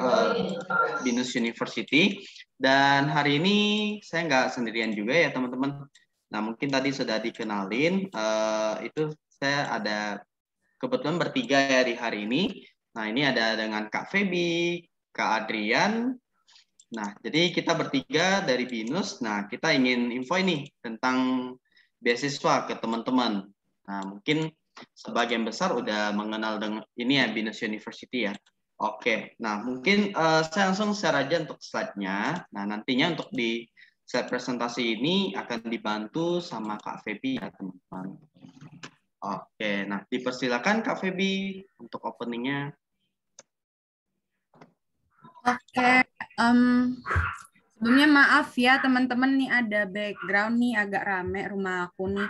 Oh, eh, iya. Binus University dan hari ini saya nggak sendirian juga ya teman-teman. Nah mungkin tadi sudah dikenalin eh, itu saya ada kebetulan bertiga ya di hari ini. Nah ini ada dengan Kak Feby, Kak Adrian. Nah jadi kita bertiga dari Binus. Nah kita ingin info ini tentang beasiswa ke teman-teman. Nah mungkin sebagian besar udah mengenal dengan ini ya Binus University ya. Oke, nah mungkin uh, saya langsung share aja untuk slide-nya. Nah nantinya untuk di slide presentasi ini akan dibantu sama Kak Feby ya teman-teman. Oke, nah dipersilakan Kak Feby untuk openingnya. Oke, um, sebelumnya maaf ya teman-teman nih ada background nih agak rame rumah aku nih.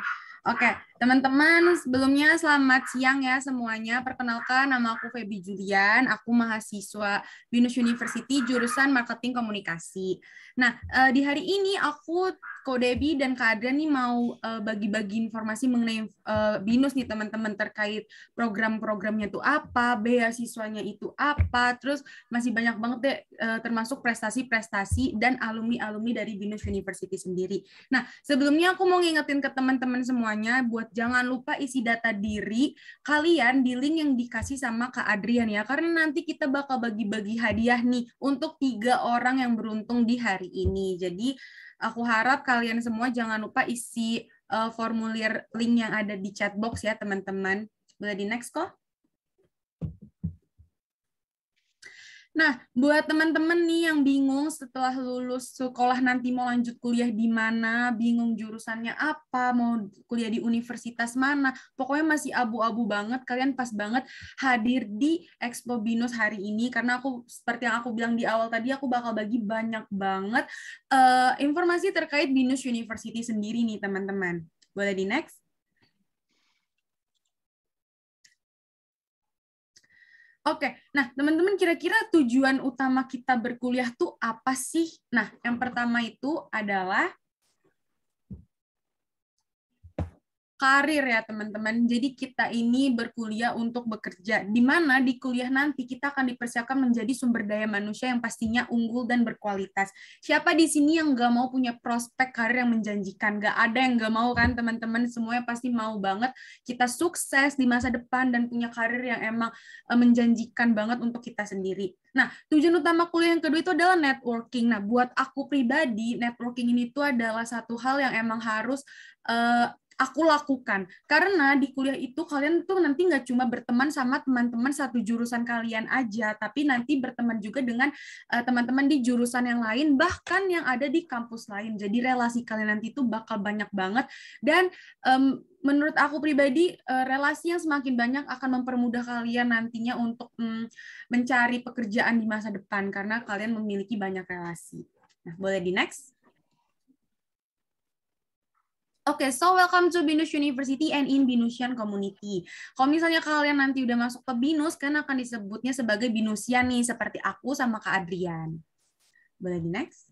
Oke, Teman-teman, sebelumnya selamat siang ya semuanya. Perkenalkan, nama aku Feby Julian. Aku mahasiswa Binus University, jurusan Marketing Komunikasi. Nah, eh, di hari ini aku, Ko Debi dan Kak Adrian nih mau eh, bagi-bagi informasi mengenai eh, Binus nih teman-teman terkait program-programnya itu apa, beasiswanya itu apa, terus masih banyak banget deh termasuk prestasi-prestasi dan alumni-alumni dari Binus University sendiri. Nah, sebelumnya aku mau ngingetin ke teman-teman semuanya buat Jangan lupa isi data diri kalian di link yang dikasih sama Kak Adrian ya. Karena nanti kita bakal bagi-bagi hadiah nih untuk tiga orang yang beruntung di hari ini. Jadi aku harap kalian semua jangan lupa isi uh, formulir link yang ada di chat box ya teman-teman. Boleh di next kok? Nah, buat teman-teman nih yang bingung setelah lulus sekolah nanti mau lanjut kuliah di mana, bingung jurusannya apa, mau kuliah di universitas mana, pokoknya masih abu-abu banget, kalian pas banget hadir di Expo Binus hari ini, karena aku seperti yang aku bilang di awal tadi, aku bakal bagi banyak banget uh, informasi terkait Binus University sendiri nih teman-teman. Boleh di next? Oke, nah teman-teman kira-kira tujuan utama kita berkuliah tuh apa sih? Nah, yang pertama itu adalah karir ya teman-teman. Jadi kita ini berkuliah untuk bekerja, di mana di kuliah nanti kita akan dipersiapkan menjadi sumber daya manusia yang pastinya unggul dan berkualitas. Siapa di sini yang nggak mau punya prospek karir yang menjanjikan? Nggak ada yang nggak mau kan teman-teman, semuanya pasti mau banget kita sukses di masa depan dan punya karir yang emang eh, menjanjikan banget untuk kita sendiri. Nah, tujuan utama kuliah yang kedua itu adalah networking. Nah, buat aku pribadi, networking ini tuh adalah satu hal yang emang harus eh, aku lakukan karena di kuliah itu kalian tuh nanti nggak cuma berteman sama teman-teman satu jurusan kalian aja tapi nanti berteman juga dengan teman eh, teman-teman di jurusan yang lain bahkan yang ada di kampus lain jadi relasi kalian nanti itu bakal banyak banget dan um, menurut aku pribadi eh, relasi yang semakin banyak akan mempermudah kalian nantinya untuk mm, mencari pekerjaan di masa depan karena kalian memiliki banyak relasi nah boleh di next Oke, okay, so welcome to Binus University and in Binusian Community. Kalau misalnya kalian nanti udah masuk ke Binus, kan akan disebutnya sebagai Binusian nih, seperti aku sama Kak Adrian. Boleh di next?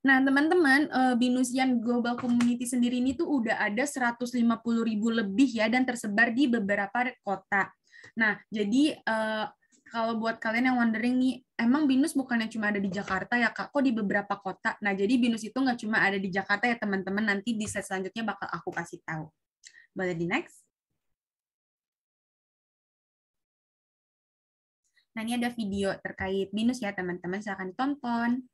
Nah, teman-teman, eh, Binusian Global Community sendiri ini tuh udah ada 150 ribu lebih ya, dan tersebar di beberapa kota. Nah, jadi eh, kalau buat kalian yang wondering nih, emang BINUS bukannya cuma ada di Jakarta ya Kak? Kok di beberapa kota? Nah, jadi BINUS itu nggak cuma ada di Jakarta ya teman-teman. Nanti di slide selanjutnya bakal aku kasih tahu. Boleh di next? Nah, ini ada video terkait BINUS ya teman-teman. Silahkan ditonton.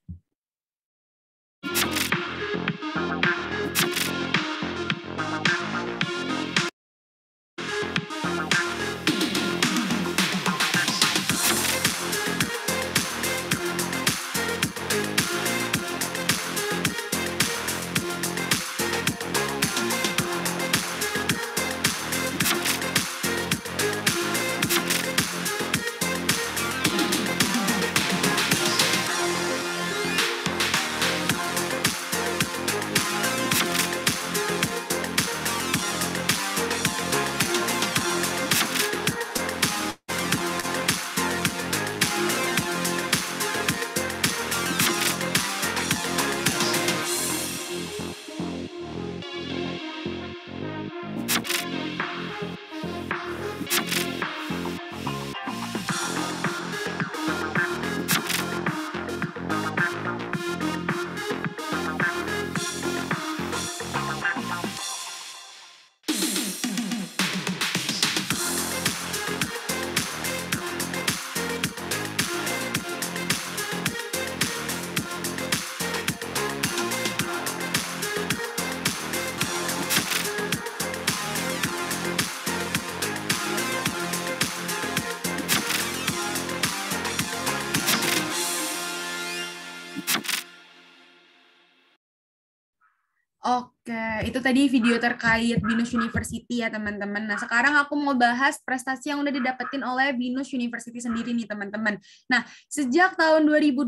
Oke, itu tadi video terkait Binus University ya teman-teman. Nah, sekarang aku mau bahas prestasi yang udah didapetin oleh Binus University sendiri nih teman-teman. Nah, sejak tahun 2012,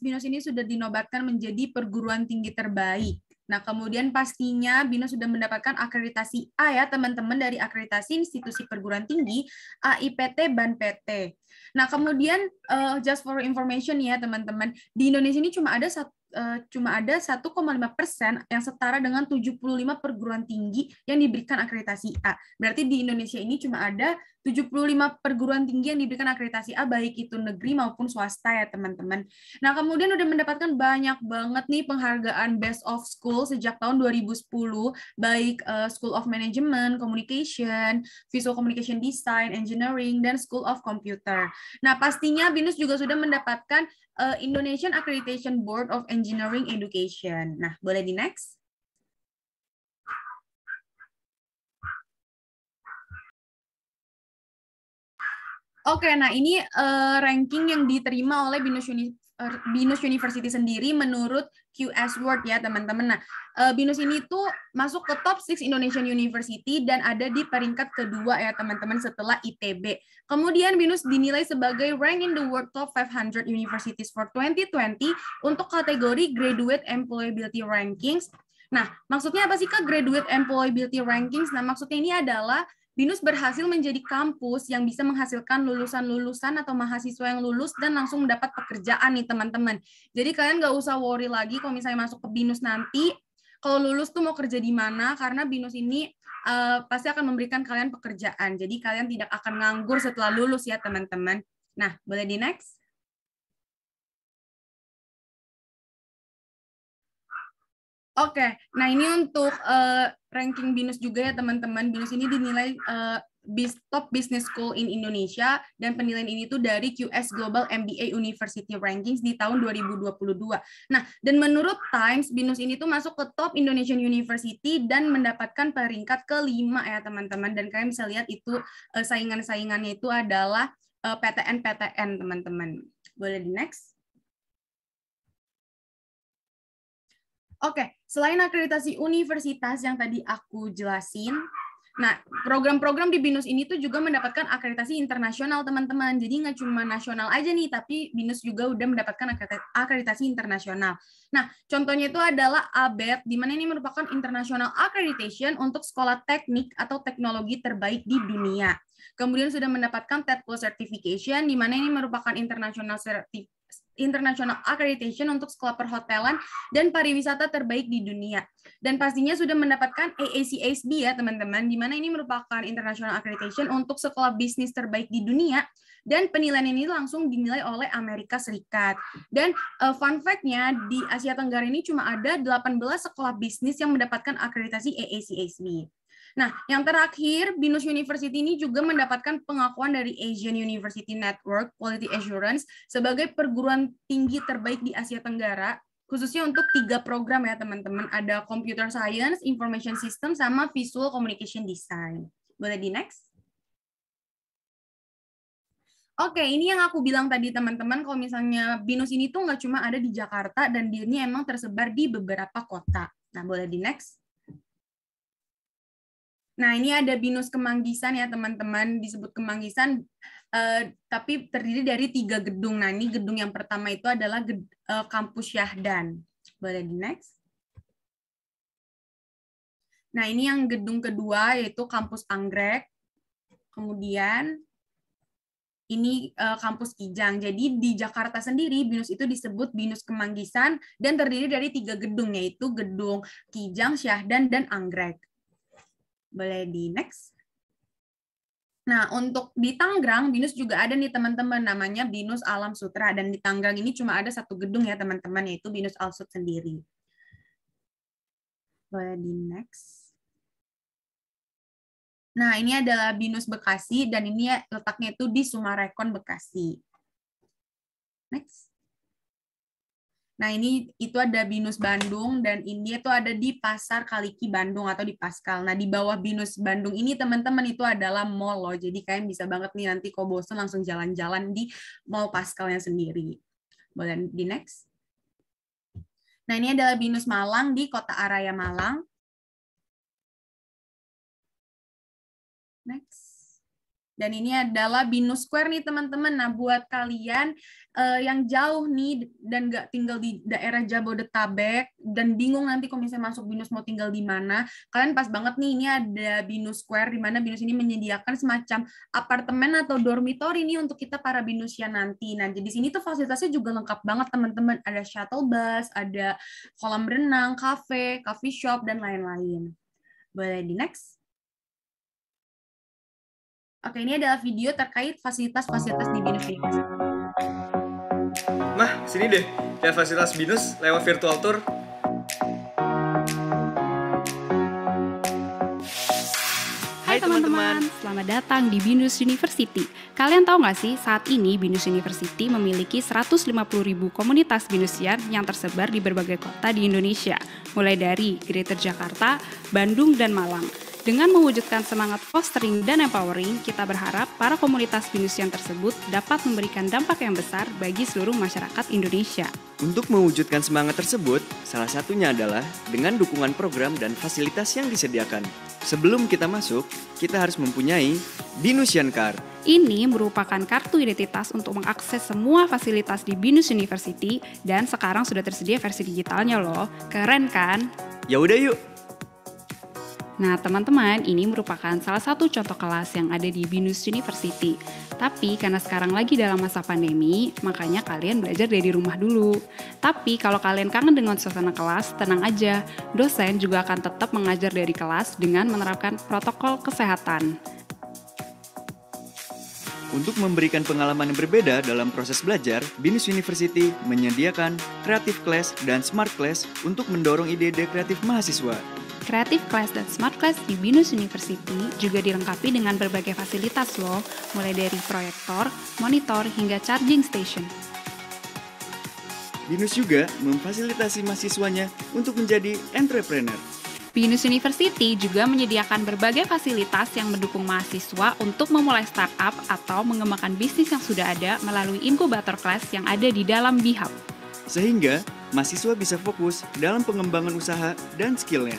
Binus ini sudah dinobatkan menjadi perguruan tinggi terbaik. Nah, kemudian pastinya Binus sudah mendapatkan akreditasi A ya teman-teman dari akreditasi institusi perguruan tinggi AIPT BAN PT. Nah, kemudian uh, just for information ya teman-teman, di Indonesia ini cuma ada satu Eh, cuma ada 1,5 persen yang setara dengan 75 perguruan tinggi yang diberikan akreditasi A. Berarti di Indonesia ini cuma ada 75 perguruan tinggi yang diberikan akreditasi A baik itu negeri maupun swasta ya teman-teman. Nah kemudian udah mendapatkan banyak banget nih penghargaan Best of School sejak tahun 2010 baik uh, School of Management, Communication, Visual Communication Design, Engineering dan School of Computer. Nah pastinya BINUS juga sudah mendapatkan uh, Indonesian Accreditation Board of Engineering Education. Nah boleh di next. Oke, okay, nah ini uh, ranking yang diterima oleh Binus, Uni er, Binus University sendiri menurut QS World ya teman-teman. Nah, uh, Binus ini tuh masuk ke top 6 Indonesian University dan ada di peringkat kedua ya teman-teman setelah ITB. Kemudian Binus dinilai sebagai rank in the world top 500 universities for 2020 untuk kategori graduate employability rankings. Nah, maksudnya apa sih ke graduate employability rankings? Nah, maksudnya ini adalah BINUS berhasil menjadi kampus yang bisa menghasilkan lulusan-lulusan atau mahasiswa yang lulus dan langsung mendapat pekerjaan nih teman-teman. Jadi kalian nggak usah worry lagi kalau misalnya masuk ke BINUS nanti, kalau lulus tuh mau kerja di mana, karena BINUS ini uh, pasti akan memberikan kalian pekerjaan. Jadi kalian tidak akan nganggur setelah lulus ya teman-teman. Nah, boleh di next? Oke, okay. nah ini untuk uh, ranking BINUS juga ya teman-teman. BINUS ini dinilai uh, top business school in Indonesia dan penilaian ini tuh dari QS Global MBA University Rankings di tahun 2022. Nah, dan menurut Times, BINUS ini tuh masuk ke top Indonesian University dan mendapatkan peringkat kelima ya teman-teman. Dan kalian bisa lihat itu uh, saingan-saingannya itu adalah PTN-PTN uh, teman-teman. Boleh di next? Oke, selain akreditasi universitas yang tadi aku jelasin, nah program-program di BINUS ini tuh juga mendapatkan akreditasi internasional teman-teman. Jadi nggak cuma nasional aja nih, tapi BINUS juga udah mendapatkan akreditasi internasional. Nah, contohnya itu adalah ABET, di mana ini merupakan international accreditation untuk sekolah teknik atau teknologi terbaik di dunia. Kemudian sudah mendapatkan TEDPOL certification, di mana ini merupakan international certification International Accreditation untuk sekolah perhotelan dan pariwisata terbaik di dunia. Dan pastinya sudah mendapatkan AACSB ya teman-teman, di mana ini merupakan International Accreditation untuk sekolah bisnis terbaik di dunia dan penilaian ini langsung dinilai oleh Amerika Serikat. Dan uh, fun fact-nya di Asia Tenggara ini cuma ada 18 sekolah bisnis yang mendapatkan akreditasi AACSB. Nah, yang terakhir, Binus University ini juga mendapatkan pengakuan dari Asian University Network Quality Assurance sebagai perguruan tinggi terbaik di Asia Tenggara khususnya untuk tiga program ya teman-teman ada computer science, information system sama visual communication design. Boleh di next? Oke, ini yang aku bilang tadi teman-teman, kalau misalnya BINUS ini tuh nggak cuma ada di Jakarta dan dia ini emang tersebar di beberapa kota. Nah, boleh di next? Nah, ini ada binus kemanggisan ya, teman-teman. Disebut kemanggisan, eh, tapi terdiri dari tiga gedung. Nah, ini gedung yang pertama itu adalah eh, kampus Syahdan. Boleh di next. Nah, ini yang gedung kedua, yaitu kampus Anggrek. Kemudian, ini eh, kampus Kijang. Jadi, di Jakarta sendiri, binus itu disebut binus kemanggisan dan terdiri dari tiga gedung, yaitu gedung Kijang, Syahdan, dan Anggrek. Boleh di next. Nah, untuk di Tangerang, BINUS juga ada nih teman-teman, namanya BINUS Alam Sutra. Dan di Tangerang ini cuma ada satu gedung ya teman-teman, yaitu BINUS Alsut sendiri. Boleh di next. Nah, ini adalah BINUS Bekasi, dan ini letaknya itu di Sumarekon, Bekasi. Next. Nah, ini itu ada Binus Bandung dan ini itu ada di Pasar Kaliki Bandung atau di Pascal. Nah, di bawah Binus Bandung ini teman-teman itu adalah mall loh. Jadi kalian bisa banget nih nanti kok bosen langsung jalan-jalan di mall Pascal yang sendiri. Boleh di next. Nah, ini adalah Binus Malang di Kota Araya Malang. Next. Dan ini adalah Binus Square nih teman-teman. Nah, buat kalian uh, yang jauh nih dan nggak tinggal di daerah Jabodetabek dan bingung nanti kalau misalnya masuk binus mau tinggal di mana, kalian pas banget nih ini ada binus square di mana binus ini menyediakan semacam apartemen atau dormitory nih untuk kita para binusia nanti. Nah, jadi sini tuh fasilitasnya juga lengkap banget teman-teman. Ada shuttle bus, ada kolam renang, kafe, coffee shop dan lain-lain. Boleh di next. Oke, ini adalah video terkait fasilitas-fasilitas di Binus sini deh lihat fasilitas BINUS lewat virtual tour. Hai teman-teman, selamat datang di BINUS University. Kalian tahu nggak sih, saat ini BINUS University memiliki 150 ribu komunitas BINUSian yang tersebar di berbagai kota di Indonesia, mulai dari Greater Jakarta, Bandung, dan Malang. Dengan mewujudkan semangat fostering dan empowering, kita berharap para komunitas binusian tersebut dapat memberikan dampak yang besar bagi seluruh masyarakat Indonesia. Untuk mewujudkan semangat tersebut, salah satunya adalah dengan dukungan program dan fasilitas yang disediakan. Sebelum kita masuk, kita harus mempunyai Binusian Card. Ini merupakan kartu identitas untuk mengakses semua fasilitas di Binus University dan sekarang sudah tersedia versi digitalnya loh. Keren kan? Ya udah yuk, Nah, teman-teman, ini merupakan salah satu contoh kelas yang ada di Binus University. Tapi karena sekarang lagi dalam masa pandemi, makanya kalian belajar dari rumah dulu. Tapi kalau kalian kangen dengan suasana kelas, tenang aja. Dosen juga akan tetap mengajar dari kelas dengan menerapkan protokol kesehatan. Untuk memberikan pengalaman yang berbeda dalam proses belajar, Binus University menyediakan Creative Class dan Smart Class untuk mendorong ide-ide kreatif mahasiswa. Creative Class dan Smart Class di BINUS University juga dilengkapi dengan berbagai fasilitas loh, mulai dari proyektor, monitor, hingga charging station. BINUS juga memfasilitasi mahasiswanya untuk menjadi entrepreneur. BINUS University juga menyediakan berbagai fasilitas yang mendukung mahasiswa untuk memulai startup atau mengembangkan bisnis yang sudah ada melalui inkubator class yang ada di dalam BIHAB. Sehingga, mahasiswa bisa fokus dalam pengembangan usaha dan skillnya.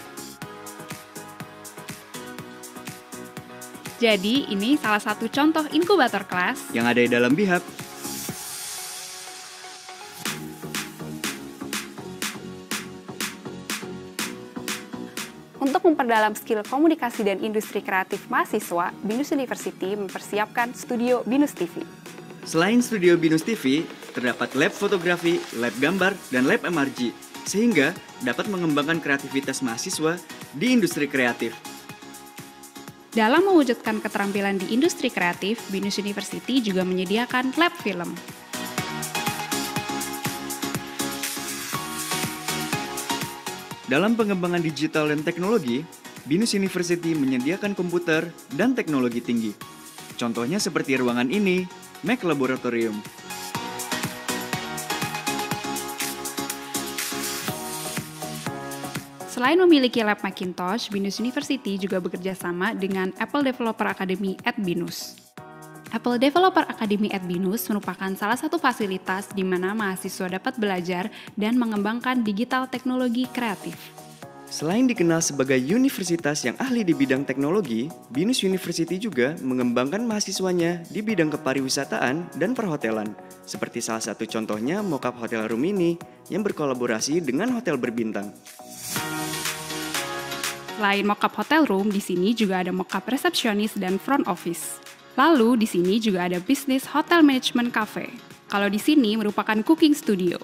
Jadi ini salah satu contoh inkubator kelas yang ada di dalam BIHAB. Untuk memperdalam skill komunikasi dan industri kreatif mahasiswa, Binus University mempersiapkan studio Binus TV. Selain studio Binus TV, terdapat lab fotografi, lab gambar, dan lab MRG, sehingga dapat mengembangkan kreativitas mahasiswa di industri kreatif dalam mewujudkan keterampilan di industri kreatif, Binus University juga menyediakan lab film. Dalam pengembangan digital dan teknologi, Binus University menyediakan komputer dan teknologi tinggi. Contohnya seperti ruangan ini, Mac Laboratorium, Selain memiliki lab Macintosh, Binus University juga bekerja sama dengan Apple Developer Academy at Binus. Apple Developer Academy at Binus merupakan salah satu fasilitas di mana mahasiswa dapat belajar dan mengembangkan digital teknologi kreatif. Selain dikenal sebagai universitas yang ahli di bidang teknologi, Binus University juga mengembangkan mahasiswanya di bidang kepariwisataan dan perhotelan, seperti salah satu contohnya Mokap Hotel Rumini yang berkolaborasi dengan hotel berbintang. Selain mockup hotel room, di sini juga ada mockup resepsionis dan front office. Lalu, di sini juga ada bisnis hotel management cafe. Kalau di sini merupakan cooking studio.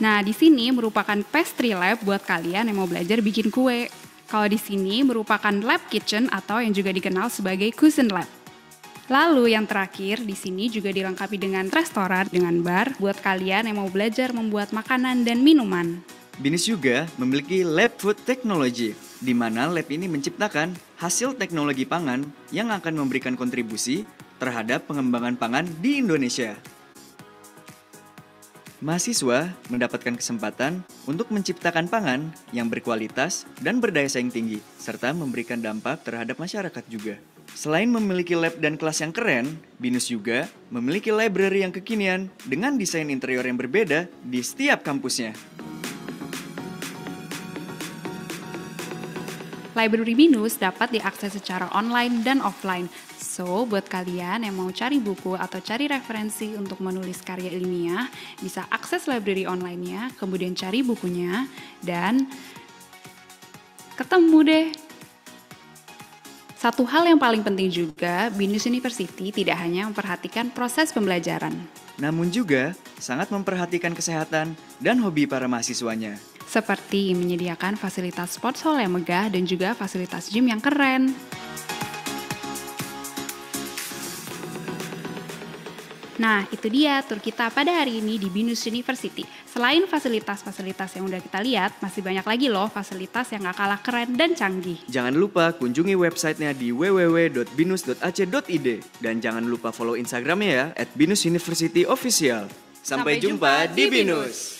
Nah, di sini merupakan pastry lab buat kalian yang mau belajar bikin kue. Kalau di sini merupakan lab kitchen atau yang juga dikenal sebagai cuisine lab. Lalu yang terakhir, di sini juga dilengkapi dengan restoran dengan bar buat kalian yang mau belajar membuat makanan dan minuman. Binis juga memiliki lab food technology di mana lab ini menciptakan hasil teknologi pangan yang akan memberikan kontribusi terhadap pengembangan pangan di Indonesia. Mahasiswa mendapatkan kesempatan untuk menciptakan pangan yang berkualitas dan berdaya saing tinggi, serta memberikan dampak terhadap masyarakat juga. Selain memiliki lab dan kelas yang keren, BINUS juga memiliki library yang kekinian dengan desain interior yang berbeda di setiap kampusnya. Library minus dapat diakses secara online dan offline. So, buat kalian yang mau cari buku atau cari referensi untuk menulis karya ilmiah, bisa akses library online-nya, kemudian cari bukunya, dan ketemu deh. Satu hal yang paling penting juga, Binus University tidak hanya memperhatikan proses pembelajaran, namun juga sangat memperhatikan kesehatan dan hobi para mahasiswanya seperti menyediakan fasilitas sports hall yang megah dan juga fasilitas gym yang keren. Nah, itu dia tur kita pada hari ini di Binus University. Selain fasilitas-fasilitas yang udah kita lihat, masih banyak lagi loh fasilitas yang gak kalah keren dan canggih. Jangan lupa kunjungi websitenya di www.binus.ac.id. Dan jangan lupa follow Instagramnya ya, at Binus University Official. Sampai, Sampai jumpa, di Binus! Binus.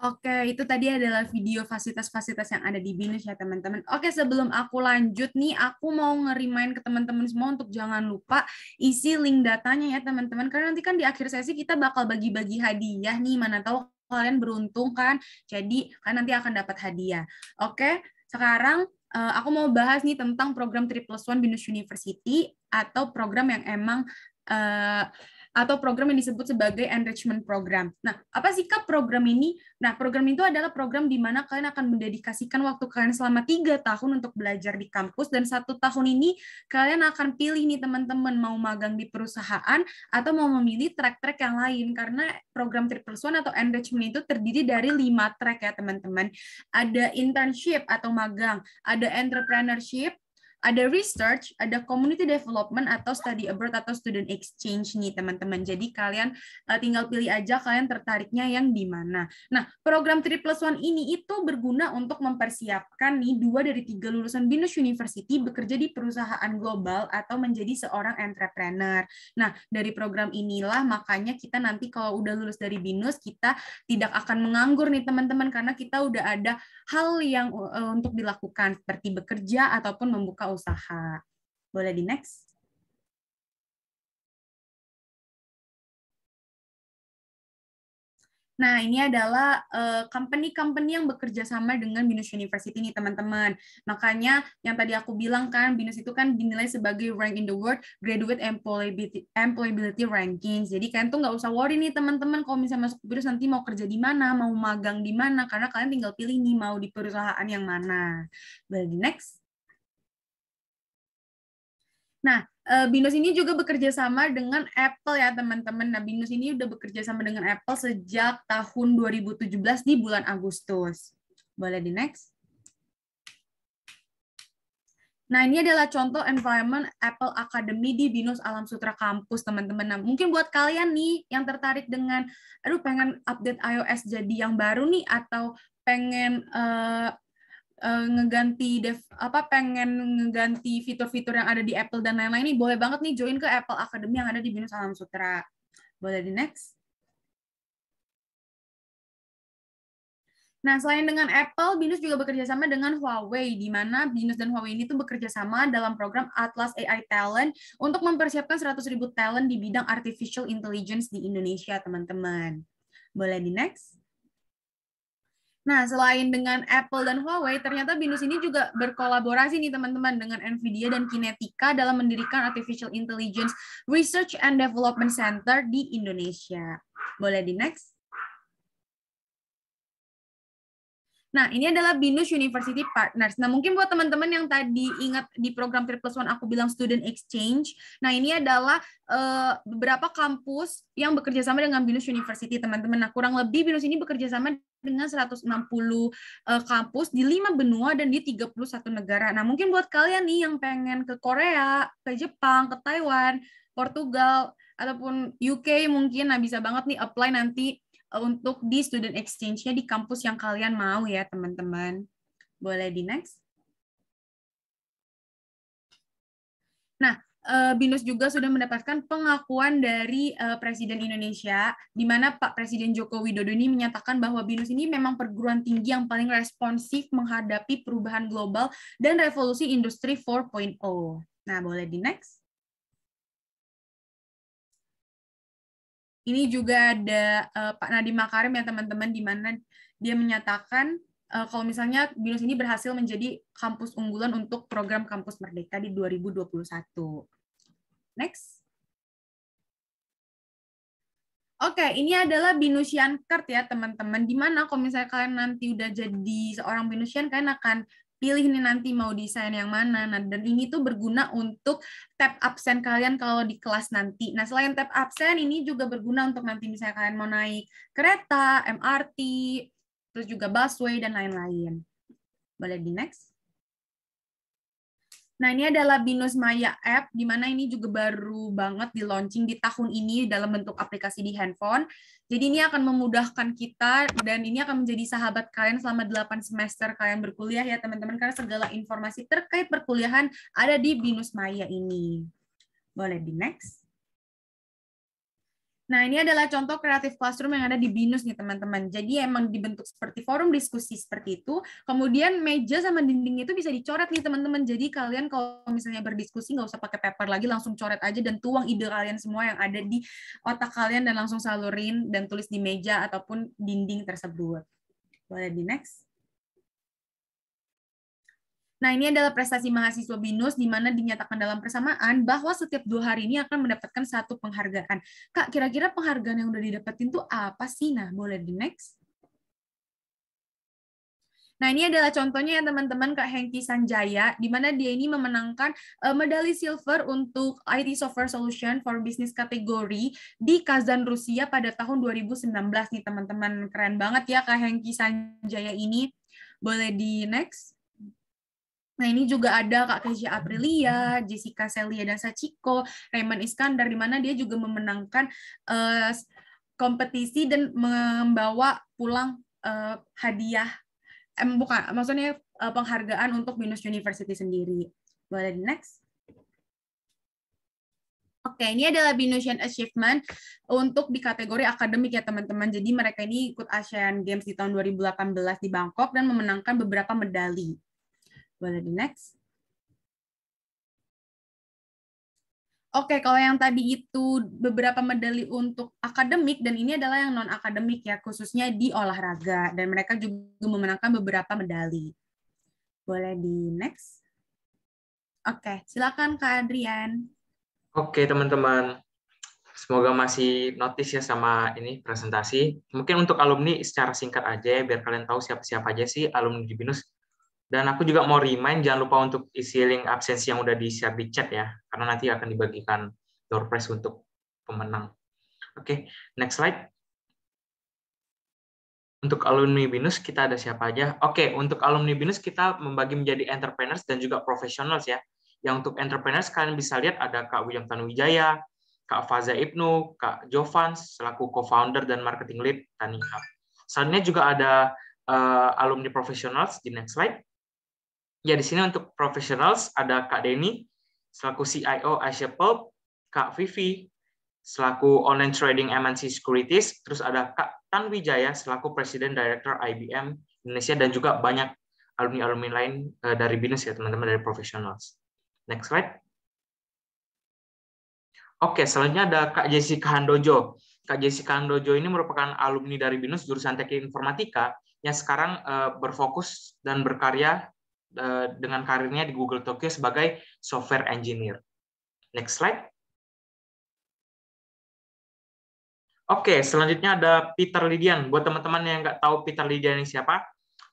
Oke, itu tadi adalah video fasilitas-fasilitas yang ada di BINUS ya teman-teman. Oke, sebelum aku lanjut nih, aku mau main ke teman-teman semua untuk jangan lupa isi link datanya ya teman-teman. Karena nanti kan di akhir sesi kita bakal bagi-bagi hadiah nih, mana tahu kalian beruntung kan. Jadi, kan nanti akan dapat hadiah. Oke, sekarang eh, aku mau bahas nih tentang program triple one BINUS University atau program yang emang... Uh, atau program yang disebut sebagai enrichment program. Nah, apa sih kak program ini? Nah, program itu adalah program di mana kalian akan mendedikasikan waktu kalian selama tiga tahun untuk belajar di kampus dan satu tahun ini kalian akan pilih nih teman-teman mau magang di perusahaan atau mau memilih track-track yang lain karena program triple swan atau enrichment itu terdiri dari lima track ya teman-teman. Ada internship atau magang, ada entrepreneurship, ada research, ada community development atau study abroad atau student exchange nih teman-teman. Jadi kalian uh, tinggal pilih aja kalian tertariknya yang di mana. Nah, program 3 plus 1 ini itu berguna untuk mempersiapkan nih dua dari tiga lulusan Binus University bekerja di perusahaan global atau menjadi seorang entrepreneur. Nah, dari program inilah makanya kita nanti kalau udah lulus dari Binus kita tidak akan menganggur nih teman-teman karena kita udah ada hal yang uh, untuk dilakukan seperti bekerja ataupun membuka usaha. Boleh di next? Nah, ini adalah eh, company-company yang bekerja sama dengan Binus University nih, teman-teman. Makanya yang tadi aku bilang kan, Binus itu kan dinilai sebagai rank in the world graduate employability, employability rankings. Jadi kalian tuh nggak usah worry nih, teman-teman, kalau misalnya masuk Binus nanti mau kerja di mana, mau magang di mana, karena kalian tinggal pilih nih mau di perusahaan yang mana. di next. Nah, eh, Binus ini juga bekerja sama dengan Apple ya teman-teman. Nah, Binus ini udah bekerja sama dengan Apple sejak tahun 2017 di bulan Agustus. Boleh di next. Nah, ini adalah contoh environment Apple Academy di Binus Alam Sutra Kampus, teman-teman. Nah, mungkin buat kalian nih yang tertarik dengan, aduh pengen update iOS jadi yang baru nih, atau pengen eh, Eh, ngeganti dev apa pengen ngeganti fitur-fitur yang ada di Apple dan lain-lain ini boleh banget nih join ke Apple Academy yang ada di Binus Alam Sutra. Boleh di next. Nah, selain dengan Apple, Binus juga bekerja sama dengan Huawei, di mana Binus dan Huawei ini tuh bekerja sama dalam program Atlas AI Talent untuk mempersiapkan 100.000 talent di bidang artificial intelligence di Indonesia, teman-teman. Boleh di next? Nah, selain dengan Apple dan Huawei, ternyata Binus ini juga berkolaborasi nih teman-teman dengan Nvidia dan Kinetika dalam mendirikan Artificial Intelligence Research and Development Center di Indonesia. Boleh di next? Nah, ini adalah Binus University Partners. Nah, mungkin buat teman-teman yang tadi ingat di program Trip One aku bilang student exchange. Nah, ini adalah uh, beberapa kampus yang bekerja sama dengan Binus University, teman-teman. Nah, kurang lebih Binus ini bekerja sama dengan 160 uh, eh, kampus di lima benua dan di 31 negara. Nah, mungkin buat kalian nih yang pengen ke Korea, ke Jepang, ke Taiwan, Portugal, ataupun UK mungkin nah bisa banget nih apply nanti untuk di student exchange-nya di kampus yang kalian mau ya, teman-teman. Boleh di next. Nah, eh, BINUS juga sudah mendapatkan pengakuan dari eh, Presiden Indonesia, di mana Pak Presiden Joko Widodo ini menyatakan bahwa BINUS ini memang perguruan tinggi yang paling responsif menghadapi perubahan global dan revolusi industri 4.0. Nah, boleh di next. Ini juga ada uh, Pak Nadiem Makarim ya teman-teman di mana dia menyatakan uh, kalau misalnya BINUS ini berhasil menjadi kampus unggulan untuk program kampus merdeka di 2021. Next. Oke, okay, ini adalah binusian card ya teman-teman. di mana kalau misalnya kalian nanti udah jadi seorang binusian, kalian akan pilih nih nanti mau desain yang mana. Nah, dan ini tuh berguna untuk tab absen kalian kalau di kelas nanti. Nah, selain tab absen ini juga berguna untuk nanti misalnya kalian mau naik kereta, MRT, terus juga busway dan lain-lain. Boleh di next. Nah, ini adalah Binus Maya app, di mana ini juga baru banget di launching di tahun ini dalam bentuk aplikasi di handphone. Jadi ini akan memudahkan kita dan ini akan menjadi sahabat kalian selama 8 semester kalian berkuliah ya teman-teman, karena segala informasi terkait perkuliahan ada di Binus Maya ini. Boleh di next. Nah, ini adalah contoh kreatif classroom yang ada di BINUS nih, teman-teman. Jadi emang dibentuk seperti forum diskusi seperti itu. Kemudian meja sama dinding itu bisa dicoret nih, teman-teman. Jadi kalian kalau misalnya berdiskusi nggak usah pakai paper lagi, langsung coret aja dan tuang ide kalian semua yang ada di otak kalian dan langsung salurin dan tulis di meja ataupun dinding tersebut. Boleh di next. Nah, ini adalah prestasi mahasiswa BINUS di mana dinyatakan dalam persamaan bahwa setiap dua hari ini akan mendapatkan satu penghargaan. Kak, kira-kira penghargaan yang udah didapetin tuh apa sih? Nah, boleh di next. Nah, ini adalah contohnya ya teman-teman Kak Hengki Sanjaya, di mana dia ini memenangkan uh, medali silver untuk IT Software Solution for Business kategori di Kazan, Rusia pada tahun 2019 nih teman-teman. Keren banget ya Kak Hengki Sanjaya ini. Boleh di next. Nah ini juga ada Kak Kesia Aprilia, Jessica Celia Sachiko, Raymond Iskandar, di mana dia juga memenangkan uh, kompetisi dan membawa pulang uh, hadiah, eh, bukan, maksudnya uh, penghargaan untuk Binus University sendiri. Boleh next. Oke, ini adalah Binusian Achievement untuk di kategori akademik ya teman-teman. Jadi mereka ini ikut ASEAN Games di tahun 2018 di Bangkok dan memenangkan beberapa medali. Boleh di next. Oke, kalau yang tadi itu beberapa medali untuk akademik dan ini adalah yang non akademik ya, khususnya di olahraga dan mereka juga memenangkan beberapa medali. Boleh di next. Oke, silakan Kak Adrian. Oke, teman-teman. Semoga masih notice ya sama ini presentasi. Mungkin untuk alumni secara singkat aja ya, biar kalian tahu siapa-siapa aja sih alumni di BINUS dan aku juga mau remind jangan lupa untuk isi link absensi yang udah di di chat ya, karena nanti akan dibagikan door prize untuk pemenang. Oke, okay, next slide. Untuk alumni BINUS kita ada siapa aja? Oke, okay, untuk alumni BINUS kita membagi menjadi entrepreneurs dan juga professionals ya. Yang untuk entrepreneurs kalian bisa lihat ada Kak William Tanuwijaya, Kak Faza Ibnu, Kak Jovan selaku co-founder dan marketing lead Tania. Selanjutnya juga ada uh, alumni professionals di next slide Ya, di sini untuk professionals ada Kak Denny selaku CIO Asia Pulp, Kak Vivi selaku online trading MNC Securities, terus ada Kak Tan Wijaya selaku Presiden Director IBM Indonesia dan juga banyak alumni-alumni lain eh, dari Binus ya teman-teman dari professionals. Next slide. Oke, selanjutnya ada Kak Jessica Handojo. Kak Jessica Handojo ini merupakan alumni dari BINUS jurusan Teknik Informatika yang sekarang eh, berfokus dan berkarya Eh, dengan karirnya di Google Tokyo sebagai software engineer. Next slide. Oke, selanjutnya ada Peter Lidian. Buat teman-teman yang nggak tahu Peter Lidian ini siapa,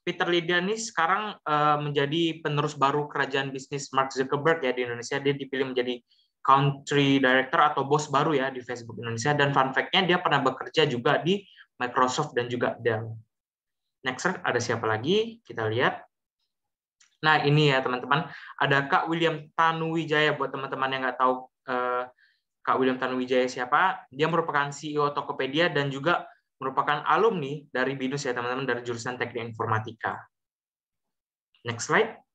Peter Lidian ini sekarang eh, menjadi penerus baru kerajaan bisnis Mark Zuckerberg ya di Indonesia. Dia dipilih menjadi country director atau bos baru ya di Facebook Indonesia. Dan fun fact-nya dia pernah bekerja juga di Microsoft dan juga Dell. Next, ada siapa lagi? Kita lihat. Nah ini ya teman-teman, ada Kak William Tanuwijaya buat teman-teman yang nggak tahu eh, Kak William Tanuwijaya siapa. Dia merupakan CEO Tokopedia dan juga merupakan alumni dari BINUS ya teman-teman dari jurusan Teknik Informatika. Next slide.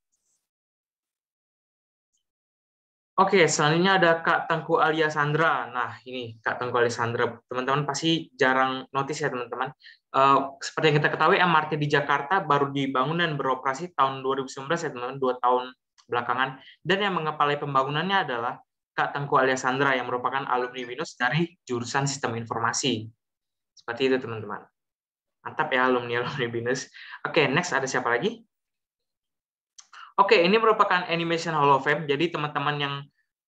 Oke, selanjutnya ada Kak Tengku Alia Sandra. Nah, ini Kak Tengku Alia Sandra. Teman-teman pasti jarang notice ya, teman-teman. Uh, seperti yang kita ketahui, MRT di Jakarta baru dibangun dan beroperasi tahun 2019 ya, teman-teman, dua tahun belakangan. Dan yang mengepalai pembangunannya adalah Kak Tengku Alia Sandra yang merupakan alumni Winus dari jurusan Sistem Informasi. Seperti itu, teman-teman. Mantap ya alumni alumni Binus. Oke, okay, next ada siapa lagi? Oke, ini merupakan Animation Hall of Fame. Jadi teman-teman yang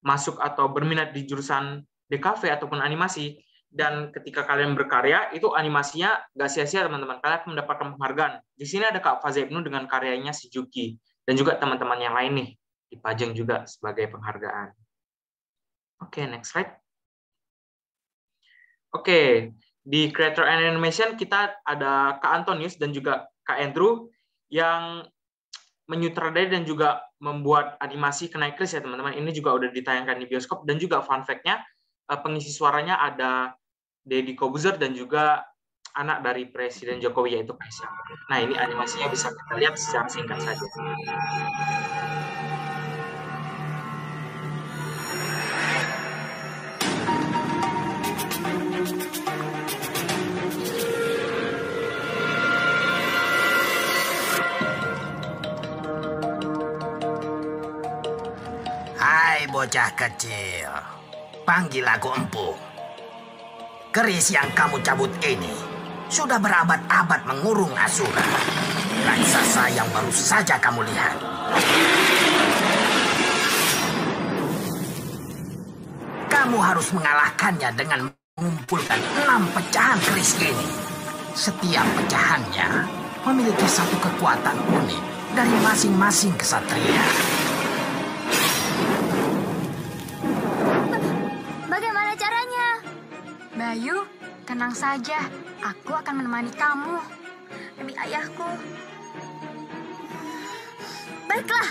masuk atau berminat di jurusan DKV ataupun animasi, dan ketika kalian berkarya, itu animasinya gak sia-sia, teman-teman. Kalian akan mendapatkan penghargaan. Di sini ada Kak Faza Ibnu dengan karyanya si Juki dan juga teman-teman yang lain nih, dipajang juga sebagai penghargaan. Oke, next slide. Oke, di Creator and Animation kita ada Kak Antonius dan juga Kak Andrew yang menyutradarai dan juga membuat animasi kenaik Kris ya teman-teman. Ini juga udah ditayangkan di bioskop dan juga fun fact-nya eh, pengisi suaranya ada Deddy Kobuzer dan juga anak dari Presiden Jokowi yaitu Kaisang. Nah ini animasinya bisa kita lihat secara singkat saja. bocah kecil. Panggil aku empu. Keris yang kamu cabut ini sudah berabad-abad mengurung Asura. Raksasa yang baru saja kamu lihat. Kamu harus mengalahkannya dengan mengumpulkan enam pecahan keris ini. Setiap pecahannya memiliki satu kekuatan unik dari masing-masing kesatria. Bayu, tenang saja. Aku akan menemani kamu. Demi ayahku. Baiklah.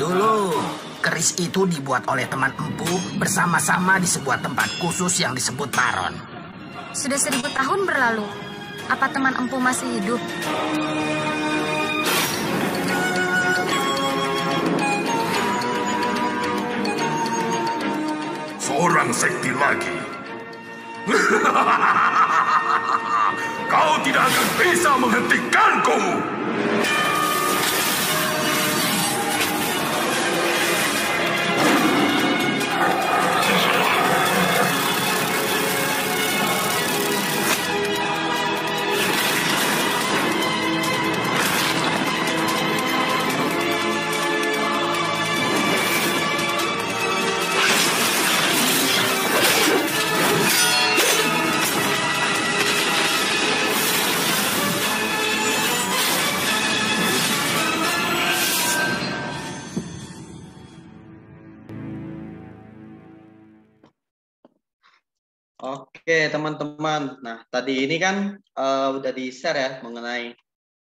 Dulu, keris itu dibuat oleh teman empu bersama-sama di sebuah tempat khusus yang disebut Paron. Sudah seribu tahun berlalu. Apa teman empu masih hidup? orang sekti lagi. Kau tidak akan bisa menghentikanku! Ya, teman-teman, nah tadi ini kan uh, udah di-share ya mengenai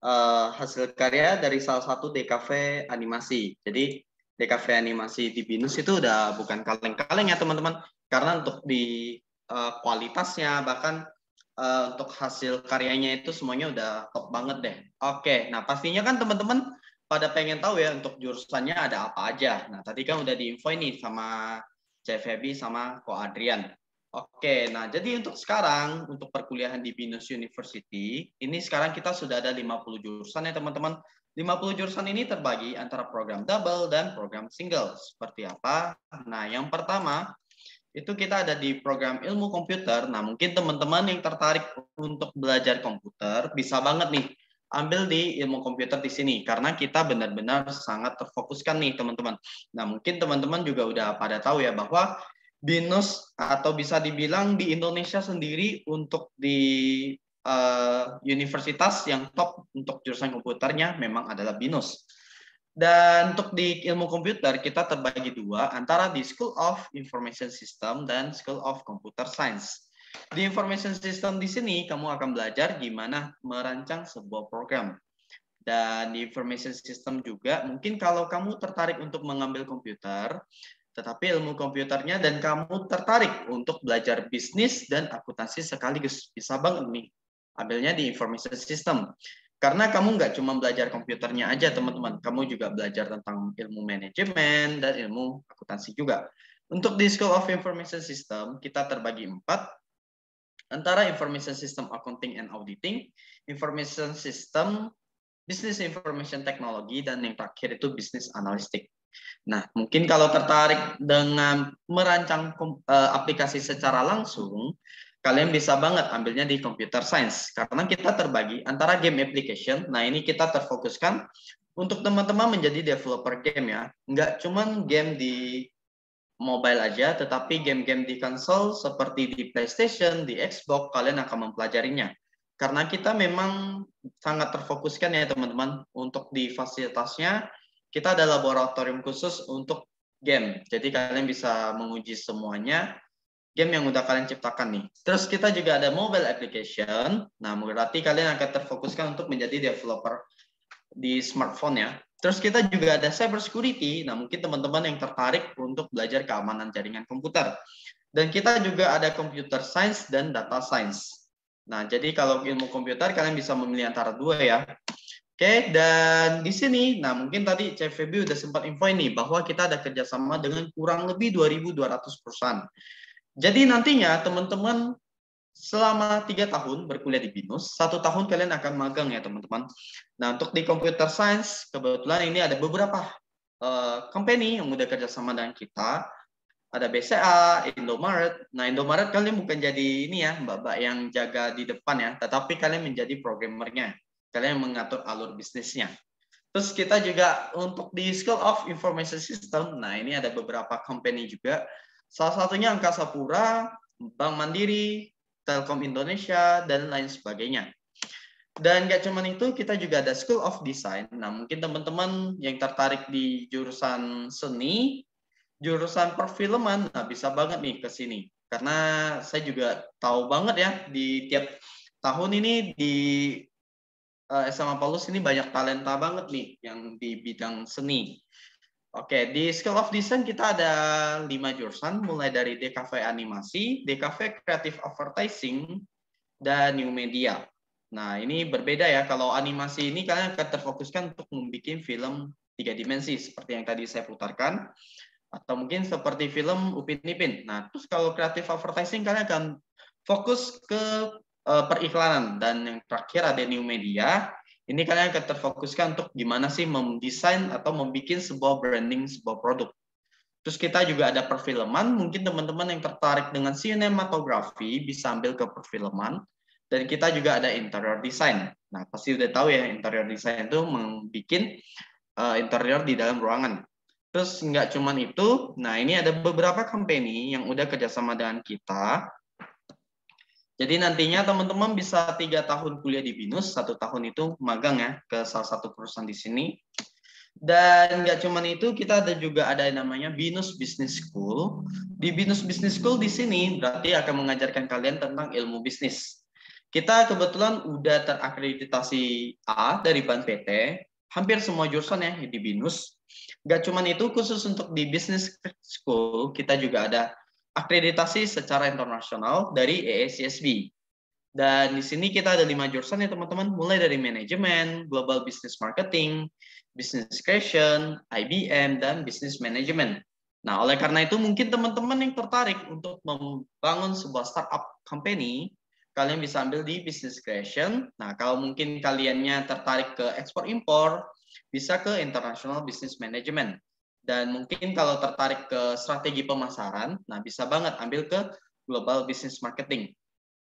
uh, hasil karya dari salah satu DKV animasi. Jadi DKV animasi di BINUS itu udah bukan kaleng-kaleng ya teman-teman, karena untuk di uh, kualitasnya bahkan uh, untuk hasil karyanya itu semuanya udah top banget deh. Oke, nah pastinya kan teman-teman pada pengen tahu ya untuk jurusannya ada apa aja. Nah tadi kan udah di-info ini sama CVB sama Ko Adrian. Oke, nah jadi untuk sekarang, untuk perkuliahan di Binus University, ini sekarang kita sudah ada 50 jurusan ya teman-teman. 50 jurusan ini terbagi antara program double dan program single. Seperti apa? Nah, yang pertama, itu kita ada di program ilmu komputer. Nah, mungkin teman-teman yang tertarik untuk belajar komputer, bisa banget nih ambil di ilmu komputer di sini karena kita benar-benar sangat terfokuskan nih teman-teman. Nah mungkin teman-teman juga udah pada tahu ya bahwa BINUS atau bisa dibilang di Indonesia sendiri untuk di uh, universitas yang top untuk jurusan komputernya memang adalah BINUS. Dan untuk di ilmu komputer kita terbagi dua antara di School of Information System dan School of Computer Science. Di Information System di sini kamu akan belajar gimana merancang sebuah program. Dan di Information System juga mungkin kalau kamu tertarik untuk mengambil komputer, tetapi ilmu komputernya dan kamu tertarik untuk belajar bisnis dan akuntansi sekaligus bisa banget nih ambilnya di information system karena kamu nggak cuma belajar komputernya aja teman-teman kamu juga belajar tentang ilmu manajemen dan ilmu akuntansi juga untuk di School of Information System kita terbagi empat antara Information System Accounting and Auditing, Information System Business Information Technology dan yang terakhir itu Business Analytics. Nah, mungkin kalau tertarik dengan merancang eh, aplikasi secara langsung, kalian bisa banget ambilnya di computer science karena kita terbagi antara game application. Nah, ini kita terfokuskan untuk teman-teman menjadi developer game ya. Nggak cuma game di mobile aja, tetapi game-game di console seperti di PlayStation, di Xbox, kalian akan mempelajarinya. Karena kita memang sangat terfokuskan ya teman-teman untuk di fasilitasnya, kita ada laboratorium khusus untuk game. Jadi kalian bisa menguji semuanya game yang udah kalian ciptakan nih. Terus kita juga ada mobile application. Nah, berarti kalian akan terfokuskan untuk menjadi developer di smartphone ya. Terus kita juga ada cyber security. Nah, mungkin teman-teman yang tertarik untuk belajar keamanan jaringan komputer. Dan kita juga ada computer science dan data science. Nah, jadi kalau ilmu komputer kalian bisa memilih antara dua ya. Oke, dan di sini, nah mungkin tadi CVB udah sempat info ini bahwa kita ada kerjasama dengan kurang lebih 2.200 perusahaan. Jadi nantinya teman-teman selama tiga tahun berkuliah di BINUS, satu tahun kalian akan magang ya teman-teman. Nah untuk di computer science, kebetulan ini ada beberapa uh, company yang udah kerjasama dengan kita. Ada BCA, Indomaret. Nah Indomaret kalian bukan jadi ini ya mbak-mbak yang jaga di depan ya, tetapi kalian menjadi programmernya kalian yang mengatur alur bisnisnya. Terus kita juga untuk di School of Information System, nah ini ada beberapa company juga. Salah satunya Angkasa Pura, Bank Mandiri, Telkom Indonesia, dan lain sebagainya. Dan nggak cuma itu, kita juga ada School of Design. Nah, mungkin teman-teman yang tertarik di jurusan seni, jurusan perfilman, nah bisa banget nih ke sini. Karena saya juga tahu banget ya, di tiap tahun ini di Eh, SMA Paulus ini banyak talenta banget nih yang di bidang seni. Oke, di School of Design kita ada lima jurusan, mulai dari DKV Animasi, DKV Creative Advertising, dan New Media. Nah, ini berbeda ya. Kalau animasi ini kalian akan terfokuskan untuk membuat film tiga dimensi seperti yang tadi saya putarkan atau mungkin seperti film Upin Ipin. Nah, terus kalau Creative advertising kalian akan fokus ke Eh, periklanan dan yang terakhir ada new media. Ini kalian akan terfokuskan untuk gimana sih mendesain atau membuat sebuah branding sebuah produk. Terus kita juga ada perfilman, mungkin teman-teman yang tertarik dengan sinematografi bisa ambil ke perfilman. Dan kita juga ada interior design. Nah, pasti udah tahu ya interior design itu membuat uh, eh, interior di dalam ruangan. Terus nggak cuma itu, nah ini ada beberapa company yang udah kerjasama dengan kita jadi nantinya teman-teman bisa tiga tahun kuliah di BINUS, satu tahun itu magang ya ke salah satu perusahaan di sini. Dan nggak cuma itu, kita ada juga ada yang namanya BINUS Business School. Di BINUS Business School di sini berarti akan mengajarkan kalian tentang ilmu bisnis. Kita kebetulan udah terakreditasi A dari Ban PT, hampir semua jurusan ya di BINUS. Gak cuma itu, khusus untuk di Business School, kita juga ada akreditasi secara internasional dari EACSB. Dan di sini kita ada lima jurusan ya teman-teman, mulai dari manajemen, global business marketing, business creation, IBM, dan business management. Nah, oleh karena itu mungkin teman-teman yang tertarik untuk membangun sebuah startup company, kalian bisa ambil di business creation. Nah, kalau mungkin kaliannya tertarik ke ekspor impor, bisa ke international business management. Dan mungkin kalau tertarik ke strategi pemasaran, nah bisa banget ambil ke Global Business Marketing.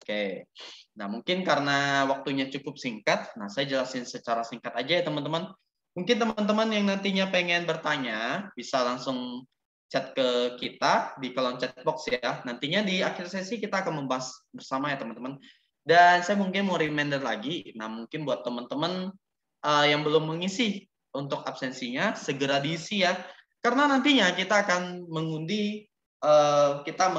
Oke. Nah, mungkin karena waktunya cukup singkat, nah saya jelasin secara singkat aja ya teman-teman. Mungkin teman-teman yang nantinya pengen bertanya bisa langsung chat ke kita di kolom chat box ya. Nantinya di akhir sesi kita akan membahas bersama ya teman-teman. Dan saya mungkin mau reminder lagi, nah mungkin buat teman-teman uh, yang belum mengisi untuk absensinya segera diisi ya karena nantinya kita akan mengundi eh, kita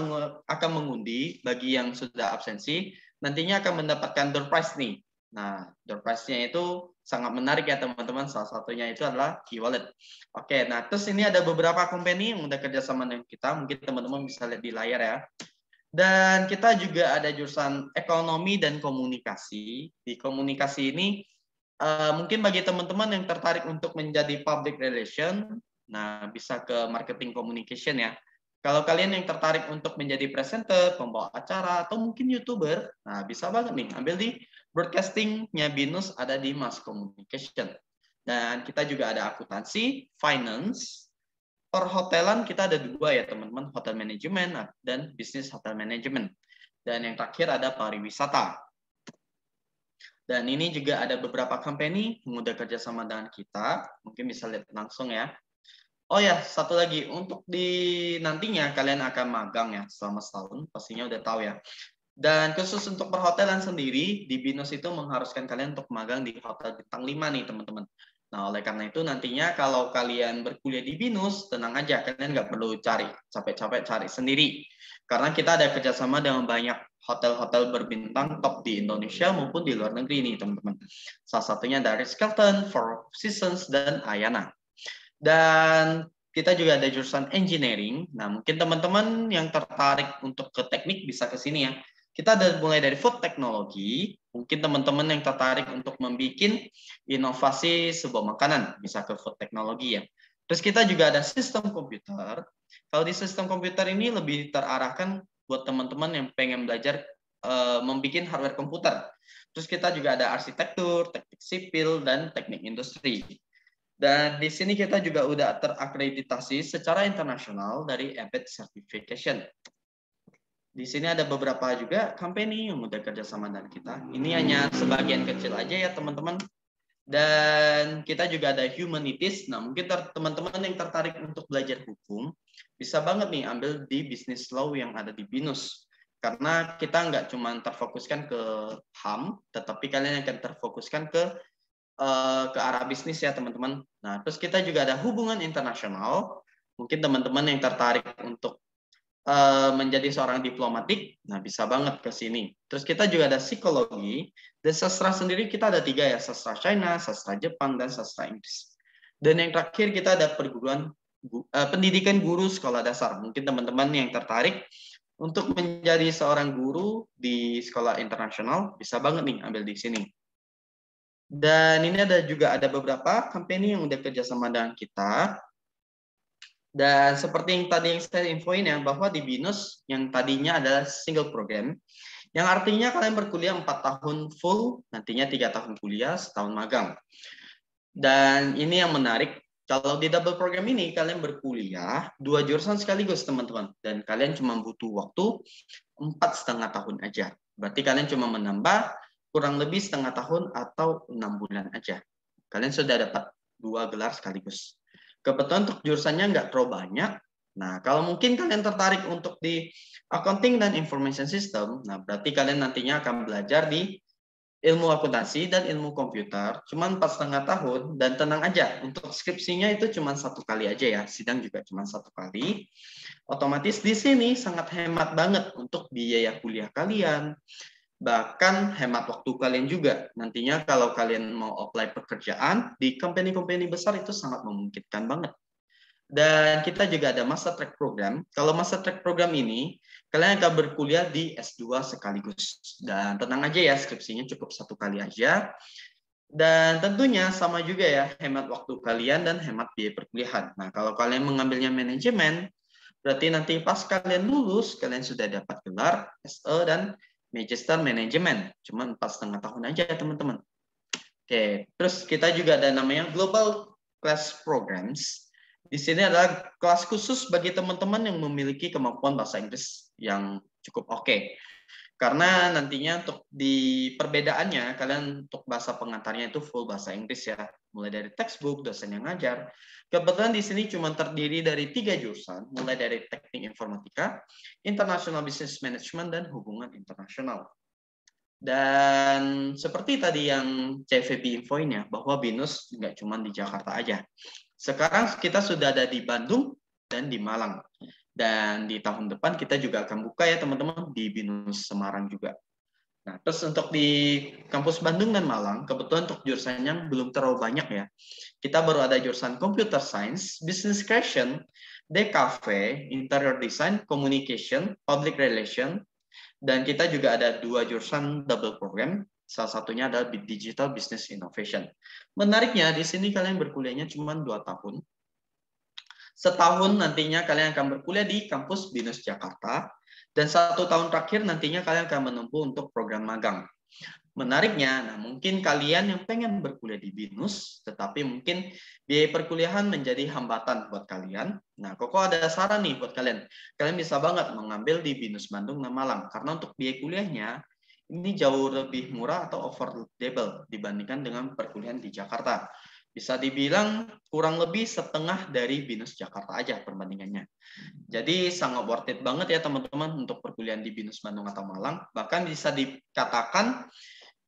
akan mengundi bagi yang sudah absensi nantinya akan mendapatkan door prize nih nah door prize-nya itu sangat menarik ya teman-teman salah satunya itu adalah key wallet oke nah terus ini ada beberapa company yang udah kerjasama dengan kita mungkin teman-teman bisa lihat di layar ya dan kita juga ada jurusan ekonomi dan komunikasi di komunikasi ini Eh, mungkin bagi teman-teman yang tertarik untuk menjadi public relation, nah bisa ke marketing communication ya. Kalau kalian yang tertarik untuk menjadi presenter, pembawa acara, atau mungkin youtuber, nah bisa banget nih ambil di broadcastingnya Binus ada di Mass Communication. Dan kita juga ada akuntansi, finance, perhotelan kita ada dua ya teman-teman, hotel management dan bisnis hotel management. Dan yang terakhir ada pariwisata. Dan ini juga ada beberapa company yang kerjasama dengan kita. Mungkin bisa lihat langsung ya. Oh ya, satu lagi untuk di nantinya kalian akan magang ya selama setahun, pastinya udah tahu ya. Dan khusus untuk perhotelan sendiri di Binus itu mengharuskan kalian untuk magang di hotel bintang 5 nih teman-teman. Nah, oleh karena itu nantinya kalau kalian berkuliah di Binus, tenang aja kalian nggak perlu cari capek-capek cari sendiri. Karena kita ada kerjasama dengan banyak hotel-hotel berbintang top di Indonesia maupun di luar negeri ini teman-teman. Salah satunya dari Skelton, Four Seasons, dan Ayana. Dan kita juga ada jurusan engineering. Nah, mungkin teman-teman yang tertarik untuk ke teknik bisa ke sini ya. Kita ada mulai dari food technology. Mungkin teman-teman yang tertarik untuk membuat inovasi sebuah makanan bisa ke food technology ya. Terus kita juga ada sistem komputer. Kalau di sistem komputer ini lebih terarahkan buat teman-teman yang pengen belajar uh, eh, membuat hardware komputer. Terus kita juga ada arsitektur, teknik sipil, dan teknik industri. Dan di sini kita juga udah terakreditasi secara internasional dari EBIT Certification. Di sini ada beberapa juga company yang udah kerjasama dengan kita. Ini hanya sebagian kecil aja ya teman-teman. Dan kita juga ada humanities. Nah, mungkin teman-teman yang tertarik untuk belajar hukum, bisa banget nih ambil di bisnis law yang ada di BINUS. Karena kita nggak cuma terfokuskan ke HAM, tetapi kalian akan terfokuskan ke uh, ke arah bisnis ya teman-teman. Nah, terus kita juga ada hubungan internasional. Mungkin teman-teman yang tertarik untuk Eh, menjadi seorang diplomatik, nah bisa banget ke sini. Terus kita juga ada psikologi, dan sastra sendiri kita ada tiga ya, sastra China, sastra Jepang, dan sastra Inggris. Dan yang terakhir kita ada perguruan eh, pendidikan guru sekolah dasar. Mungkin teman-teman yang tertarik untuk menjadi seorang guru di sekolah internasional bisa banget nih ambil di sini. Dan ini ada juga ada beberapa company yang udah kerjasama dengan kita. Dan seperti yang tadi yang saya infoin ya, bahwa di BINUS yang tadinya adalah single program, yang artinya kalian berkuliah 4 tahun full, nantinya 3 tahun kuliah, setahun magang. Dan ini yang menarik, kalau di double program ini kalian berkuliah dua jurusan sekaligus teman-teman, dan kalian cuma butuh waktu empat setengah tahun aja. Berarti kalian cuma menambah kurang lebih setengah tahun atau enam bulan aja. Kalian sudah dapat dua gelar sekaligus. Kebetulan untuk jurusannya nggak terlalu banyak. Nah, kalau mungkin kalian tertarik untuk di accounting dan information system, nah berarti kalian nantinya akan belajar di ilmu akuntansi dan ilmu komputer, cuman empat setengah tahun dan tenang aja untuk skripsinya itu cuma satu kali aja ya sidang juga cuma satu kali otomatis di sini sangat hemat banget untuk biaya kuliah kalian bahkan hemat waktu kalian juga. Nantinya kalau kalian mau apply pekerjaan di company-company besar itu sangat memungkinkan banget. Dan kita juga ada master track program. Kalau master track program ini, kalian akan berkuliah di S2 sekaligus. Dan tenang aja ya, skripsinya cukup satu kali aja. Dan tentunya sama juga ya, hemat waktu kalian dan hemat biaya perkuliahan. Nah, kalau kalian mengambilnya manajemen, berarti nanti pas kalian lulus, kalian sudah dapat gelar SE dan magister manajemen cuma empat setengah tahun aja teman-teman oke terus kita juga ada namanya global class programs di sini adalah kelas khusus bagi teman-teman yang memiliki kemampuan bahasa Inggris yang cukup oke okay karena nantinya untuk di perbedaannya kalian untuk bahasa pengantarnya itu full bahasa Inggris ya mulai dari textbook dosen yang ngajar kebetulan di sini cuma terdiri dari tiga jurusan mulai dari teknik informatika international business management dan hubungan internasional dan seperti tadi yang CVB infoin ya bahwa BINUS nggak cuma di Jakarta aja sekarang kita sudah ada di Bandung dan di Malang dan di tahun depan kita juga akan buka ya teman-teman di BINUS Semarang juga. Nah, terus untuk di kampus Bandung dan Malang, kebetulan untuk jurusannya belum terlalu banyak ya. Kita baru ada jurusan Computer Science, Business Creation, DKV, Interior Design, Communication, Public Relation, dan kita juga ada dua jurusan double program, salah satunya adalah Digital Business Innovation. Menariknya di sini kalian berkuliahnya cuma dua tahun, Setahun nantinya kalian akan berkuliah di kampus BINUS Jakarta, dan satu tahun terakhir nantinya kalian akan menempuh untuk program magang. Menariknya, nah mungkin kalian yang pengen berkuliah di BINUS, tetapi mungkin biaya perkuliahan menjadi hambatan buat kalian. Nah, Koko ada saran nih buat kalian. Kalian bisa banget mengambil di BINUS Bandung dan Malang, karena untuk biaya kuliahnya ini jauh lebih murah atau affordable dibandingkan dengan perkuliahan di Jakarta bisa dibilang kurang lebih setengah dari BINUS Jakarta aja perbandingannya. Jadi sangat worth it banget ya teman-teman untuk perkuliahan di BINUS Bandung atau Malang. Bahkan bisa dikatakan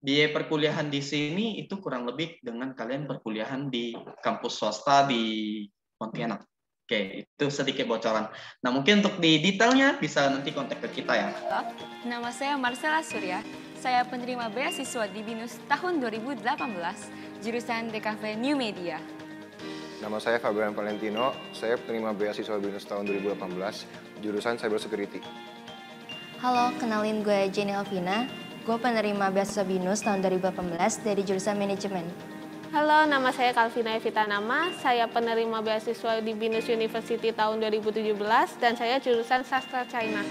biaya perkuliahan di sini itu kurang lebih dengan kalian perkuliahan di kampus swasta di Pontianak. Oke, itu sedikit bocoran. Nah, mungkin untuk di detailnya bisa nanti kontak ke kita ya. Nama saya Marcela Surya. Saya penerima beasiswa di BINUS tahun 2018, jurusan DKV New Media. Nama saya Fabian Valentino, saya penerima beasiswa BINUS tahun 2018, jurusan Cyber Security. Halo, kenalin gue Jenny Alvina. Gue penerima beasiswa BINUS tahun 2018 dari jurusan manajemen. Halo, nama saya Kalvina Evita Nama. Saya penerima beasiswa di BINUS University tahun 2017 dan saya jurusan sastra China.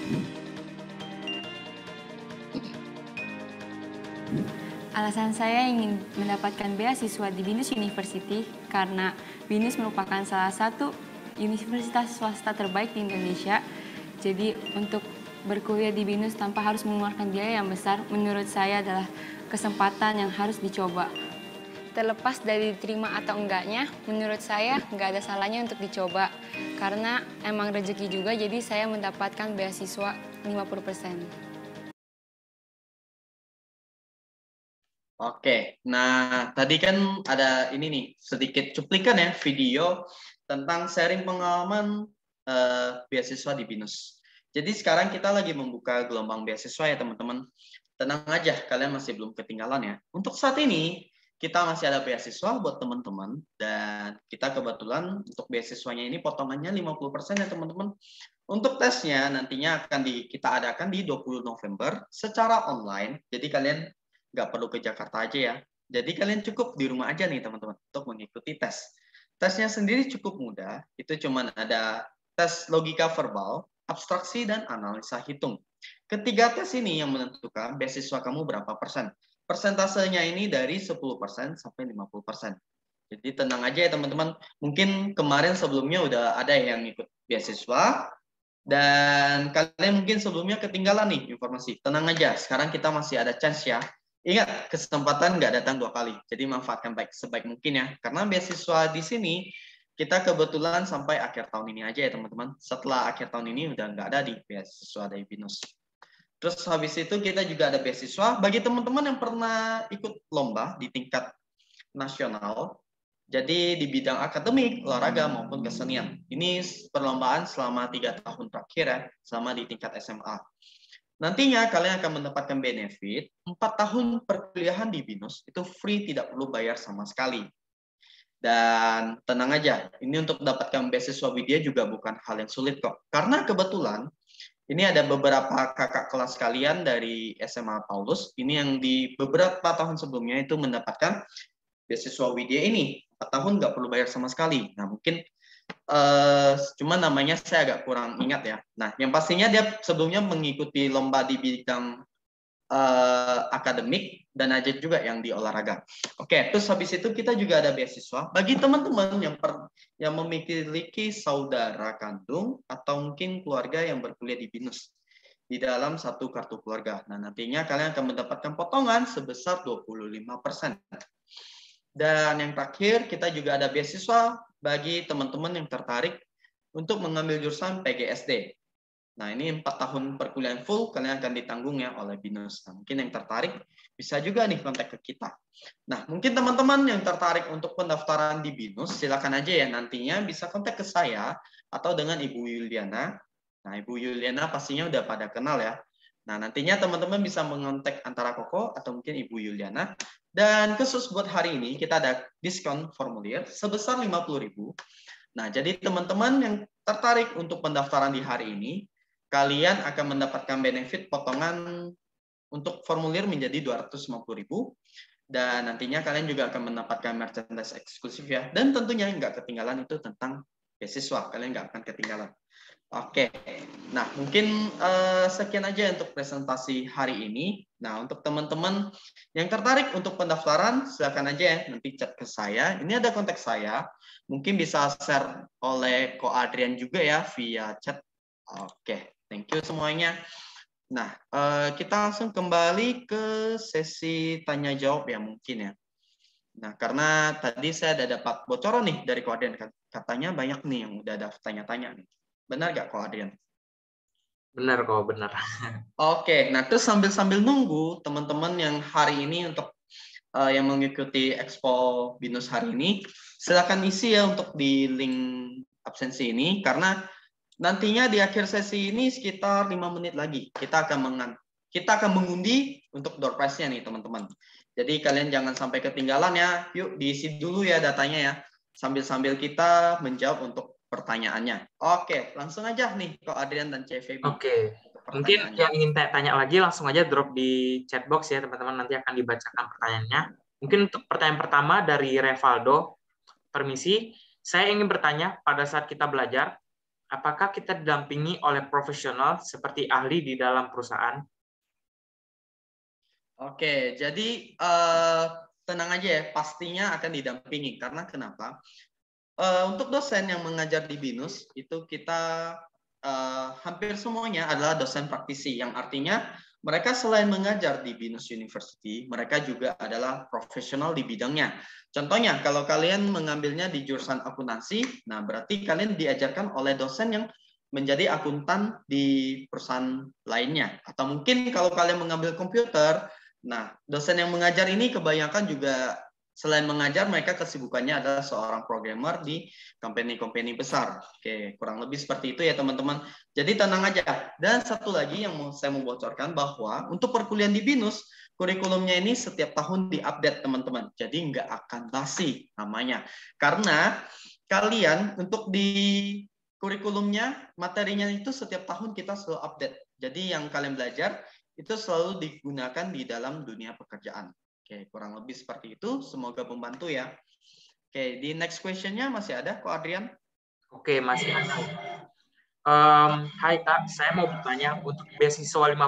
Alasan saya ingin mendapatkan beasiswa di BINUS University karena BINUS merupakan salah satu universitas swasta terbaik di Indonesia. Jadi untuk berkuliah di BINUS tanpa harus mengeluarkan biaya yang besar menurut saya adalah kesempatan yang harus dicoba. Terlepas dari diterima atau enggaknya, menurut saya nggak ada salahnya untuk dicoba. Karena emang rezeki juga, jadi saya mendapatkan beasiswa 50 persen. Oke, nah tadi kan ada ini nih sedikit cuplikan ya video tentang sharing pengalaman uh, beasiswa di BINUS. Jadi sekarang kita lagi membuka gelombang beasiswa ya teman-teman. Tenang aja, kalian masih belum ketinggalan ya. Untuk saat ini kita masih ada beasiswa buat teman-teman dan kita kebetulan untuk beasiswanya ini potongannya 50% ya teman-teman. Untuk tesnya nantinya akan di, kita adakan di 20 November secara online. Jadi kalian nggak perlu ke Jakarta aja ya. Jadi kalian cukup di rumah aja nih teman-teman untuk mengikuti tes. Tesnya sendiri cukup mudah, itu cuma ada tes logika verbal, abstraksi, dan analisa hitung. Ketiga tes ini yang menentukan beasiswa kamu berapa persen. Persentasenya ini dari 10% sampai 50%. Jadi tenang aja ya teman-teman. Mungkin kemarin sebelumnya udah ada yang ikut beasiswa, dan kalian mungkin sebelumnya ketinggalan nih informasi. Tenang aja, sekarang kita masih ada chance ya Ingat, kesempatan nggak datang dua kali. Jadi manfaatkan baik sebaik mungkin ya. Karena beasiswa di sini kita kebetulan sampai akhir tahun ini aja ya teman-teman. Setelah akhir tahun ini udah nggak ada di beasiswa dari BINUS. Terus habis itu kita juga ada beasiswa bagi teman-teman yang pernah ikut lomba di tingkat nasional. Jadi di bidang akademik, olahraga maupun kesenian. Ini perlombaan selama tiga tahun terakhir ya, selama di tingkat SMA. Nantinya kalian akan mendapatkan benefit 4 tahun perkuliahan di BINUS itu free tidak perlu bayar sama sekali. Dan tenang aja, ini untuk mendapatkan beasiswa Widya juga bukan hal yang sulit kok. Karena kebetulan ini ada beberapa kakak kelas kalian dari SMA Paulus, ini yang di beberapa tahun sebelumnya itu mendapatkan beasiswa Widya ini. 4 tahun nggak perlu bayar sama sekali. Nah mungkin Uh, eh, cuma namanya saya agak kurang ingat ya. Nah, yang pastinya dia sebelumnya mengikuti lomba di bidang uh, akademik dan aja juga yang di olahraga. Oke, okay, terus habis itu kita juga ada beasiswa. Bagi teman-teman yang per, yang memiliki saudara kandung atau mungkin keluarga yang berkuliah di BINUS di dalam satu kartu keluarga. Nah, nantinya kalian akan mendapatkan potongan sebesar 25%. Dan yang terakhir, kita juga ada beasiswa bagi teman-teman yang tertarik untuk mengambil jurusan PGSD. Nah, ini empat tahun perkuliahan full kalian akan ditanggung ya oleh BINUS. Nah, mungkin yang tertarik bisa juga nih kontak ke kita. Nah, mungkin teman-teman yang tertarik untuk pendaftaran di BINUS, silakan aja ya nantinya bisa kontak ke saya atau dengan Ibu Yuliana. Nah, Ibu Yuliana pastinya udah pada kenal ya. Nah, nantinya teman-teman bisa mengontak antara Koko atau mungkin Ibu Yuliana dan khusus buat hari ini kita ada diskon formulir sebesar 50.000. Nah, jadi teman-teman yang tertarik untuk pendaftaran di hari ini, kalian akan mendapatkan benefit potongan untuk formulir menjadi 250.000 dan nantinya kalian juga akan mendapatkan merchandise eksklusif ya. Dan tentunya nggak ketinggalan itu tentang beasiswa, kalian nggak akan ketinggalan. Oke, nah mungkin uh, sekian aja untuk presentasi hari ini. Nah untuk teman-teman yang tertarik untuk pendaftaran, silakan aja ya nanti chat ke saya. Ini ada kontak saya, mungkin bisa share oleh Ko Adrian juga ya via chat. Oke, thank you semuanya. Nah uh, kita langsung kembali ke sesi tanya jawab ya mungkin ya. Nah, karena tadi saya ada dapat bocoran nih dari Ko Adrian, katanya banyak nih yang udah ada tanya-tanya nih. Benar gak kok Adrian? Benar kok, benar. Oke, nah terus sambil-sambil nunggu teman-teman yang hari ini untuk uh, yang mengikuti Expo Binus hari ini, silakan isi ya untuk di link absensi ini karena nantinya di akhir sesi ini sekitar lima menit lagi kita akan mengan kita akan mengundi untuk door prize-nya nih teman-teman. Jadi kalian jangan sampai ketinggalan ya. Yuk diisi dulu ya datanya ya sambil-sambil kita menjawab untuk pertanyaannya. Oke, langsung aja nih ke Adrian dan CV. Oke. Mungkin yang ingin tanya lagi langsung aja drop di chat box ya teman-teman nanti akan dibacakan pertanyaannya. Mungkin untuk pertanyaan pertama dari Revaldo. Permisi, saya ingin bertanya pada saat kita belajar, apakah kita didampingi oleh profesional seperti ahli di dalam perusahaan? Oke, jadi uh, tenang aja ya, pastinya akan didampingi. Karena kenapa? Uh, untuk dosen yang mengajar di BINUS itu kita uh, hampir semuanya adalah dosen praktisi yang artinya mereka selain mengajar di BINUS University, mereka juga adalah profesional di bidangnya. Contohnya, kalau kalian mengambilnya di jurusan akuntansi, nah berarti kalian diajarkan oleh dosen yang menjadi akuntan di perusahaan lainnya. Atau mungkin kalau kalian mengambil komputer, nah dosen yang mengajar ini kebanyakan juga Selain mengajar, mereka kesibukannya adalah seorang programmer di company-company besar. Oke, kurang lebih seperti itu ya teman-teman. Jadi tenang aja. Dan satu lagi yang mau saya mau bocorkan bahwa untuk perkuliahan di BINUS, kurikulumnya ini setiap tahun diupdate teman-teman. Jadi nggak akan basi namanya. Karena kalian untuk di kurikulumnya, materinya itu setiap tahun kita selalu update. Jadi yang kalian belajar itu selalu digunakan di dalam dunia pekerjaan. Oke, kurang lebih seperti itu. Semoga membantu ya. Oke, di next questionnya masih ada Ko Adrian? Oke, masih ada. Um, hai Kak, saya mau bertanya untuk beasiswa 50%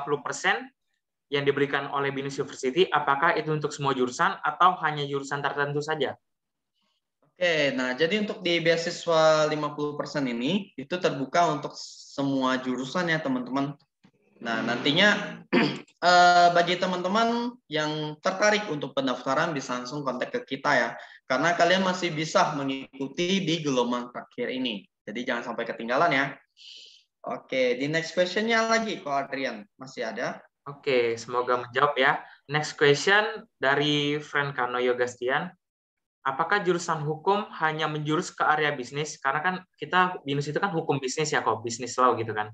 yang diberikan oleh Binus University, apakah itu untuk semua jurusan atau hanya jurusan tertentu saja? Oke, nah jadi untuk di beasiswa 50% ini, itu terbuka untuk semua jurusan ya teman-teman. Nah, nantinya eh, bagi teman-teman yang tertarik untuk pendaftaran bisa langsung kontak ke kita ya. Karena kalian masih bisa mengikuti di gelombang terakhir ini. Jadi jangan sampai ketinggalan ya. Oke, di next question-nya lagi Ko Adrian. Masih ada? Oke, semoga menjawab ya. Next question dari friend Kano Yogastian. Apakah jurusan hukum hanya menjurus ke area bisnis? Karena kan kita binus itu kan hukum bisnis ya kok, bisnis law gitu kan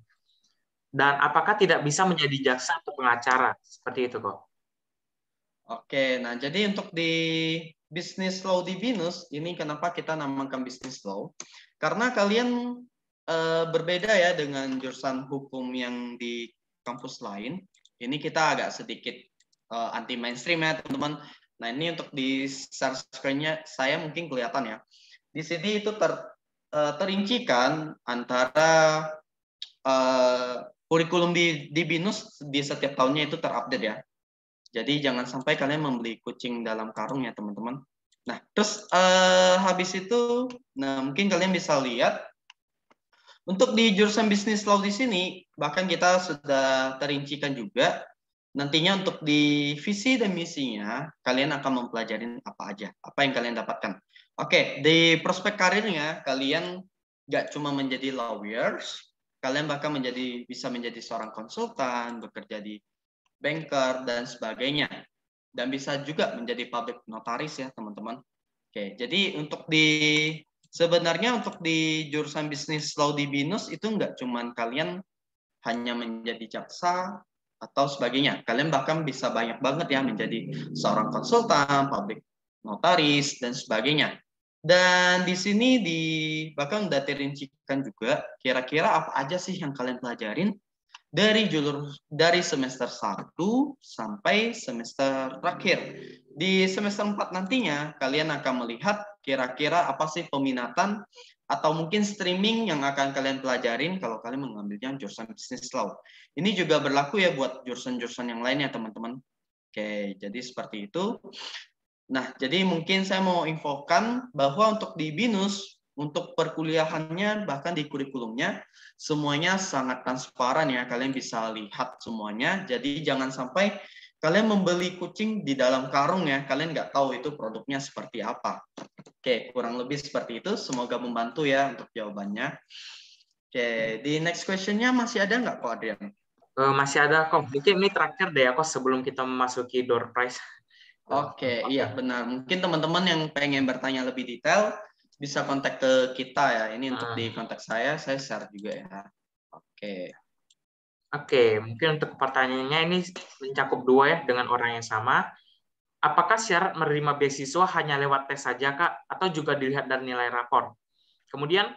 dan apakah tidak bisa menjadi jaksa atau pengacara seperti itu kok? Oke, nah jadi untuk di bisnis law di Binus ini kenapa kita namakan bisnis law? Karena kalian e, berbeda ya dengan jurusan hukum yang di kampus lain. Ini kita agak sedikit e, eh, anti mainstream ya teman-teman. Nah ini untuk di share screen-nya saya mungkin kelihatan ya. Di sini itu ter, e, terincikan antara Kurikulum di, di BINUS di setiap tahunnya itu terupdate ya. Jadi jangan sampai kalian membeli kucing dalam karung ya teman-teman. Nah, terus uh, habis itu, nah mungkin kalian bisa lihat untuk di jurusan bisnis law di sini bahkan kita sudah terincikan juga nantinya untuk di visi dan misinya kalian akan mempelajari apa aja, apa yang kalian dapatkan. Oke, di prospek karirnya kalian nggak cuma menjadi lawyers, Kalian bahkan menjadi bisa menjadi seorang konsultan, bekerja di banker dan sebagainya. Dan bisa juga menjadi public notaris ya, teman-teman. Oke, jadi untuk di sebenarnya untuk di jurusan bisnis law di BINUS itu enggak cuman kalian hanya menjadi jaksa atau sebagainya. Kalian bahkan bisa banyak banget ya menjadi seorang konsultan, public notaris dan sebagainya. Dan di sini di bahkan udah terincikan juga kira-kira apa aja sih yang kalian pelajarin dari jalur dari semester 1 sampai semester terakhir. Di semester 4 nantinya kalian akan melihat kira-kira apa sih peminatan atau mungkin streaming yang akan kalian pelajarin kalau kalian mengambilnya jurusan bisnis law. Ini juga berlaku ya buat jurusan-jurusan yang lainnya teman-teman. Oke, jadi seperti itu. Nah, jadi mungkin saya mau infokan bahwa untuk di BINUS, untuk perkuliahannya, bahkan di kurikulumnya, semuanya sangat transparan ya. Kalian bisa lihat semuanya. Jadi jangan sampai kalian membeli kucing di dalam karung ya. Kalian nggak tahu itu produknya seperti apa. Oke, kurang lebih seperti itu. Semoga membantu ya untuk jawabannya. Oke, di next questionnya masih ada nggak kok Adrian? Eh, masih ada kok. Mungkin ini terakhir deh ya kok sebelum kita memasuki door prize. Nah, Oke, okay, iya ya? benar. Mungkin teman-teman yang pengen bertanya lebih detail bisa kontak ke kita ya. Ini nah. untuk di kontak saya, saya share juga ya. Oke. Okay. Oke, mungkin untuk pertanyaannya ini mencakup dua ya dengan orang yang sama. Apakah syarat menerima beasiswa hanya lewat tes saja, Kak, atau juga dilihat dari nilai rapor? Kemudian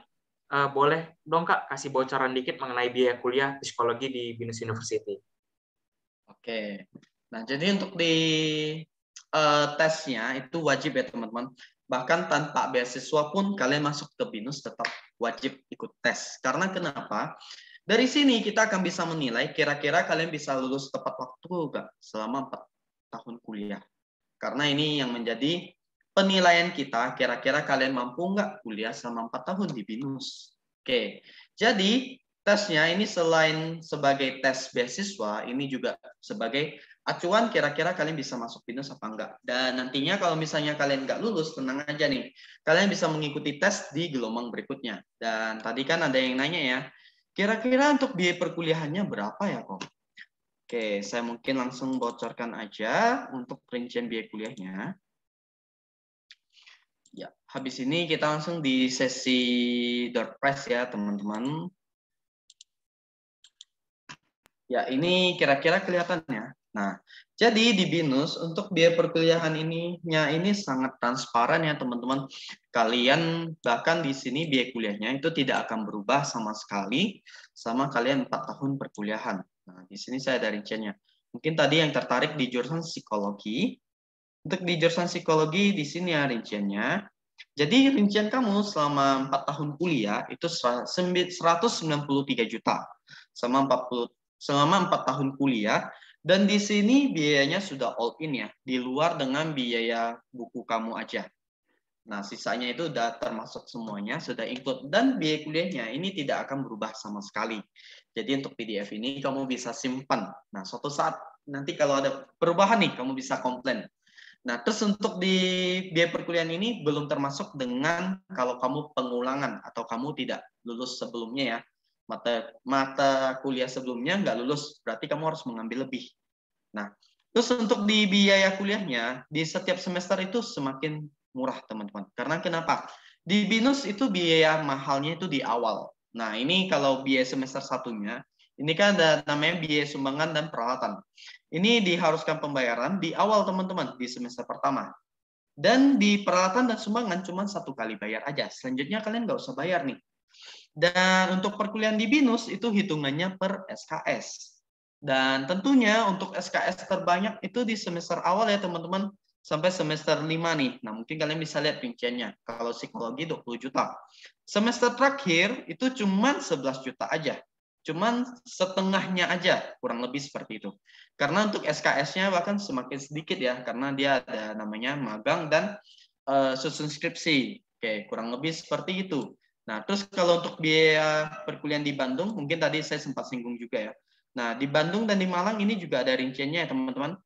eh, boleh dong Kak kasih bocoran dikit mengenai biaya kuliah psikologi di Binus University. Oke. Nah, jadi untuk di uh, tesnya itu wajib ya teman-teman. Bahkan tanpa beasiswa pun kalian masuk ke BINUS tetap wajib ikut tes. Karena kenapa? Dari sini kita akan bisa menilai kira-kira kalian bisa lulus tepat waktu nggak selama 4 tahun kuliah. Karena ini yang menjadi penilaian kita kira-kira kalian mampu nggak kuliah selama 4 tahun di BINUS. Oke, jadi tesnya ini selain sebagai tes beasiswa, ini juga sebagai acuan kira-kira kalian bisa masuk BINUS apa enggak. Dan nantinya kalau misalnya kalian enggak lulus, tenang aja nih. Kalian bisa mengikuti tes di gelombang berikutnya. Dan tadi kan ada yang nanya ya, kira-kira untuk biaya perkuliahannya berapa ya kok? Oke, saya mungkin langsung bocorkan aja untuk rincian biaya kuliahnya. Ya, habis ini kita langsung di sesi door press ya, teman-teman. Ya, ini kira-kira kelihatannya. Nah, jadi di BINUS untuk biaya perkuliahan ininya ini sangat transparan ya teman-teman. Kalian bahkan di sini biaya kuliahnya itu tidak akan berubah sama sekali sama kalian 4 tahun perkuliahan. Nah, di sini saya ada rinciannya. Mungkin tadi yang tertarik di jurusan psikologi. Untuk di jurusan psikologi di sini ya rinciannya. Jadi rincian kamu selama 4 tahun kuliah itu 193 juta. Sama 40 selama 4 tahun kuliah dan di sini biayanya sudah all in ya, di luar dengan biaya buku kamu aja. Nah, sisanya itu sudah termasuk semuanya, sudah include. Dan biaya kuliahnya ini tidak akan berubah sama sekali. Jadi untuk PDF ini kamu bisa simpan. Nah, suatu saat nanti kalau ada perubahan nih, kamu bisa komplain. Nah, terus untuk di biaya perkuliahan ini belum termasuk dengan kalau kamu pengulangan atau kamu tidak lulus sebelumnya ya mata mata kuliah sebelumnya nggak lulus, berarti kamu harus mengambil lebih. Nah, terus untuk di biaya kuliahnya di setiap semester itu semakin murah teman-teman. Karena kenapa? Di BINUS itu biaya mahalnya itu di awal. Nah, ini kalau biaya semester satunya, ini kan ada namanya biaya sumbangan dan peralatan. Ini diharuskan pembayaran di awal teman-teman, di semester pertama. Dan di peralatan dan sumbangan cuma satu kali bayar aja. Selanjutnya kalian nggak usah bayar nih. Dan untuk perkuliahan di BINUS itu hitungannya per SKS. Dan tentunya untuk SKS terbanyak itu di semester awal ya teman-teman sampai semester lima nih. Nah, mungkin kalian bisa lihat rinciannya. Kalau psikologi 20 juta. Semester terakhir itu cuma 11 juta aja. Cuman setengahnya aja, kurang lebih seperti itu. Karena untuk SKS-nya bahkan semakin sedikit ya, karena dia ada namanya magang dan uh, susun skripsi. Oke, kurang lebih seperti itu. Nah, terus kalau untuk biaya perkuliahan di Bandung, mungkin tadi saya sempat singgung juga ya. Nah, di Bandung dan di Malang ini juga ada rinciannya ya, teman-teman.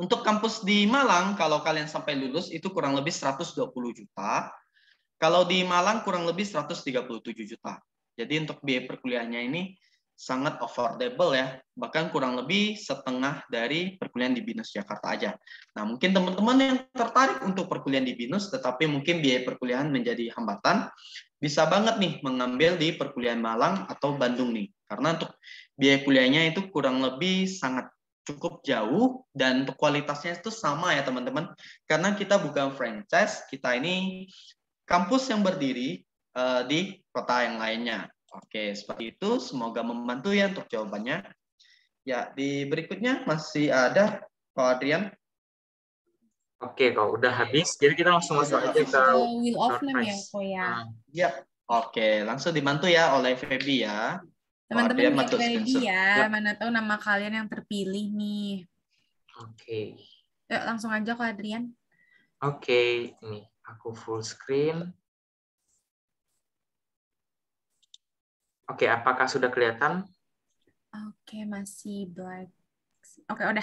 Untuk kampus di Malang, kalau kalian sampai lulus, itu kurang lebih 120 juta. Kalau di Malang, kurang lebih 137 juta. Jadi untuk biaya perkuliahannya ini sangat affordable ya, bahkan kurang lebih setengah dari perkuliahan di BINUS Jakarta aja. Nah, mungkin teman-teman yang tertarik untuk perkuliahan di BINUS, tetapi mungkin biaya perkuliahan menjadi hambatan, bisa banget nih mengambil di perkuliahan Malang atau Bandung nih. Karena untuk biaya kuliahnya itu kurang lebih sangat cukup jauh dan untuk kualitasnya itu sama ya teman-teman. Karena kita bukan franchise, kita ini kampus yang berdiri uh, di kota yang lainnya. Oke, seperti itu. Semoga membantu ya untuk jawabannya. Ya, di berikutnya masih ada Pak Adrian. Oke, kalau udah habis, jadi kita langsung masuk aja ke wheel of name ya, ya. Ah. Oke, langsung dibantu ya oleh Febi ya. Teman-teman Feby ya, mana tahu nama kalian yang terpilih nih. Oke. Yuk, langsung aja ke Adrian. Oke, ini aku full screen. Oke, apakah sudah kelihatan? Oke, masih black. Oke, udah.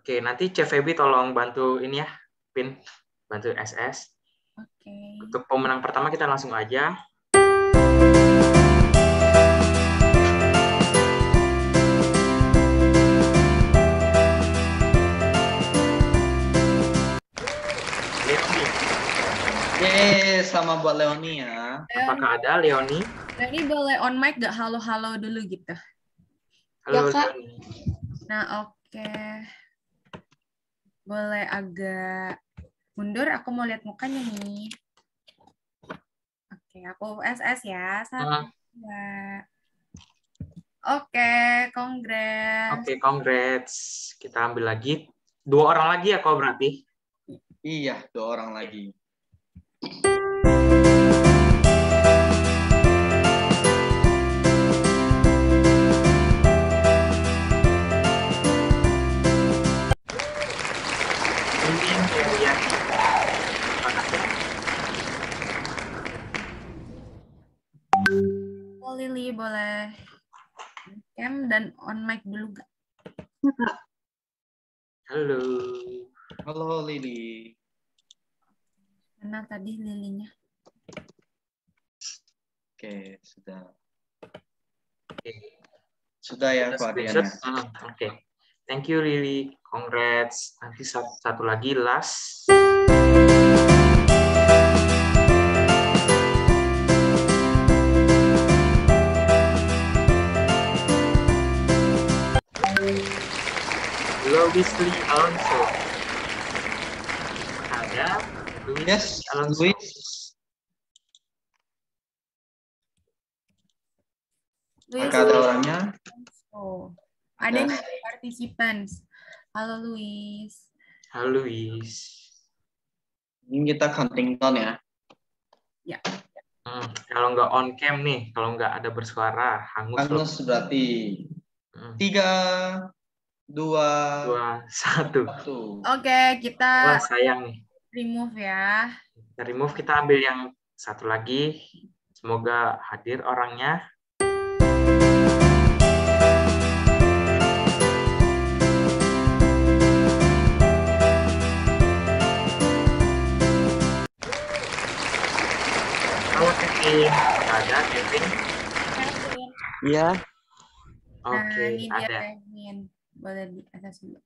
Oke, nanti Chef Feby tolong bantu ini ya, Pin. Bantu SS. Oke. Untuk pemenang pertama kita langsung aja. Eh, sama buat Leoni ya. Apakah ada Leoni? Leoni boleh on mic gak halo-halo dulu gitu? Halo, ya, Kak. Nah, oke. Boleh agak mundur, aku mau lihat mukanya nih. Oke, aku SS ya. Sama. Ah. Uh. Oke, congrats. Oke, congrats. Kita ambil lagi. Dua orang lagi ya kau berarti? Iya, dua orang lagi. cam dan on mic dulu gak? Halo. Halo Lili. Mana tadi lilinya? Oke, sudah. Oke. Sudah ya, Pak ah, Oke. Okay. Thank you Lili. Congrats. Nanti satu lagi last. Obviously Alonso. Ada Luis yes, Alonso. Luis. Maka ada orangnya. Oh. Ada yang partisipan. Halo Luis. Halo Luis. Ini kita counting down ya. Ya. Hmm, kalau nggak on cam nih, kalau nggak ada bersuara, hangus. Hangus loh. berarti. Hmm. Tiga, dua, dua satu. satu. Oke, okay, kita Wah, sayang nih. remove ya. Kita remove, kita ambil yang satu lagi. Semoga hadir orangnya. Halo ada Kevin? Iya. Oke, okay, nah, ada. Dia, boleh di SS dulu.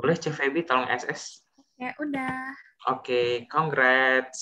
Boleh CVB tolong SS. Ya udah. Oke, okay, congrats.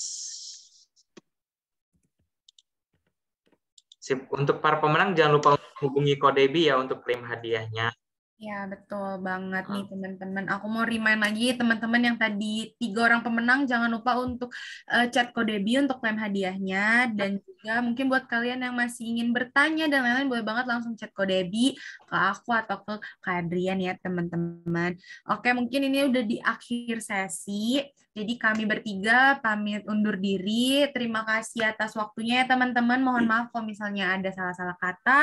Sip, untuk para pemenang jangan lupa hubungi Kodebi ya untuk klaim hadiahnya. Ya, betul banget nih teman-teman. Aku mau remind lagi teman-teman yang tadi tiga orang pemenang jangan lupa untuk uh, chat kode bi untuk klaim hadiahnya dan juga mungkin buat kalian yang masih ingin bertanya dan lain-lain boleh banget langsung chat kode bi ke aku atau ke Kadrian ya teman-teman. Oke, mungkin ini udah di akhir sesi. Jadi kami bertiga pamit undur diri. Terima kasih atas waktunya ya teman-teman. Mohon iya. maaf kalau misalnya ada salah-salah kata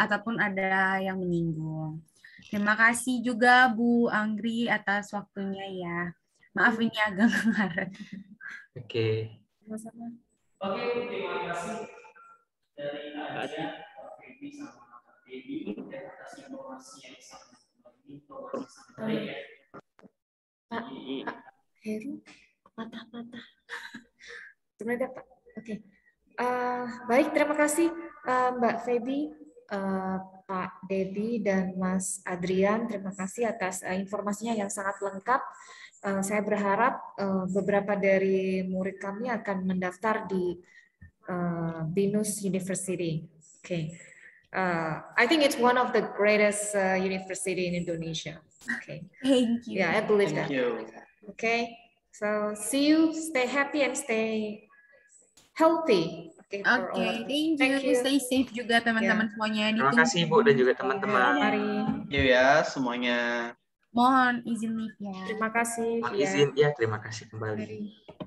ataupun ada yang menyinggung. Terima kasih juga Bu Anggri atas waktunya ya. Maaf ini agak ngaret. Oke. Oke, terima kasih dari Aja, Feby sama Feby atas informasi yang sangat informasi ya. Pak, Pak Heru, patah-patah. Sebenarnya Pak. Oke. Okay. Uh, eh, baik, terima kasih uh, Mbak Feby Eh, Pak Devi dan Mas Adrian. Terima kasih atas eh, informasinya yang sangat lengkap. Eh, saya berharap beberapa dari murid kami akan mendaftar di Binus University. okay. I think it's one of the greatest university in Indonesia. Okay. Thank you. Yeah, I believe Thank that. You. Okay. So see you. Stay happy and stay healthy. Oke, okay, thank you. thank you. Stay safe juga teman-teman yeah. semuanya. Terima Ditunggu. kasih Bu dan juga teman-teman. Iya. Mari. Iya ya semuanya. Mohon izin leave ya. Terima kasih. Mohon izin ya, terima kasih kembali. Mari.